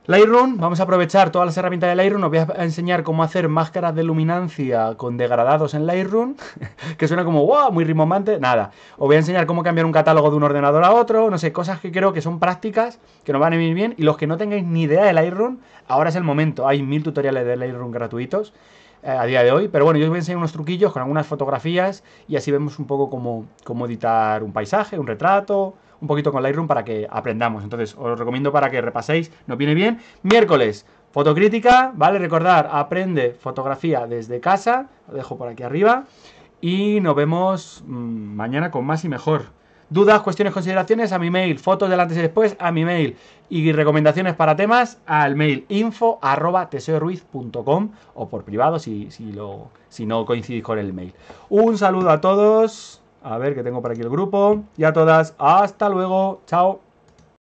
Lightroom, vamos a aprovechar todas las herramientas de Lightroom, os voy a enseñar cómo hacer máscaras de luminancia con degradados en Lightroom, que suena como, wow, muy rimomante, nada. Os voy a enseñar cómo cambiar un catálogo de un ordenador a otro, no sé, cosas que creo que son prácticas, que nos van a venir bien, y los que no tengáis ni idea de Lightroom, ahora es el momento, hay mil tutoriales de Lightroom gratuitos eh, a día de hoy, pero bueno, yo os voy a enseñar unos truquillos con algunas fotografías, y así vemos un poco cómo, cómo editar un paisaje, un retrato, un poquito con Lightroom para que aprendamos. Entonces, os recomiendo para que repaséis, No viene bien. Miércoles, fotocrítica, ¿vale? Recordar, aprende fotografía desde casa, lo dejo por aquí arriba. Y nos vemos mm, mañana con más y mejor. Dudas, cuestiones, consideraciones a mi mail, fotos del antes y después a mi mail y recomendaciones para temas al mail info arroba o por privado si, lo, si no coincidís con el mail. Un saludo a todos. A ver que tengo por aquí el grupo. Y a todas, hasta luego. Chao.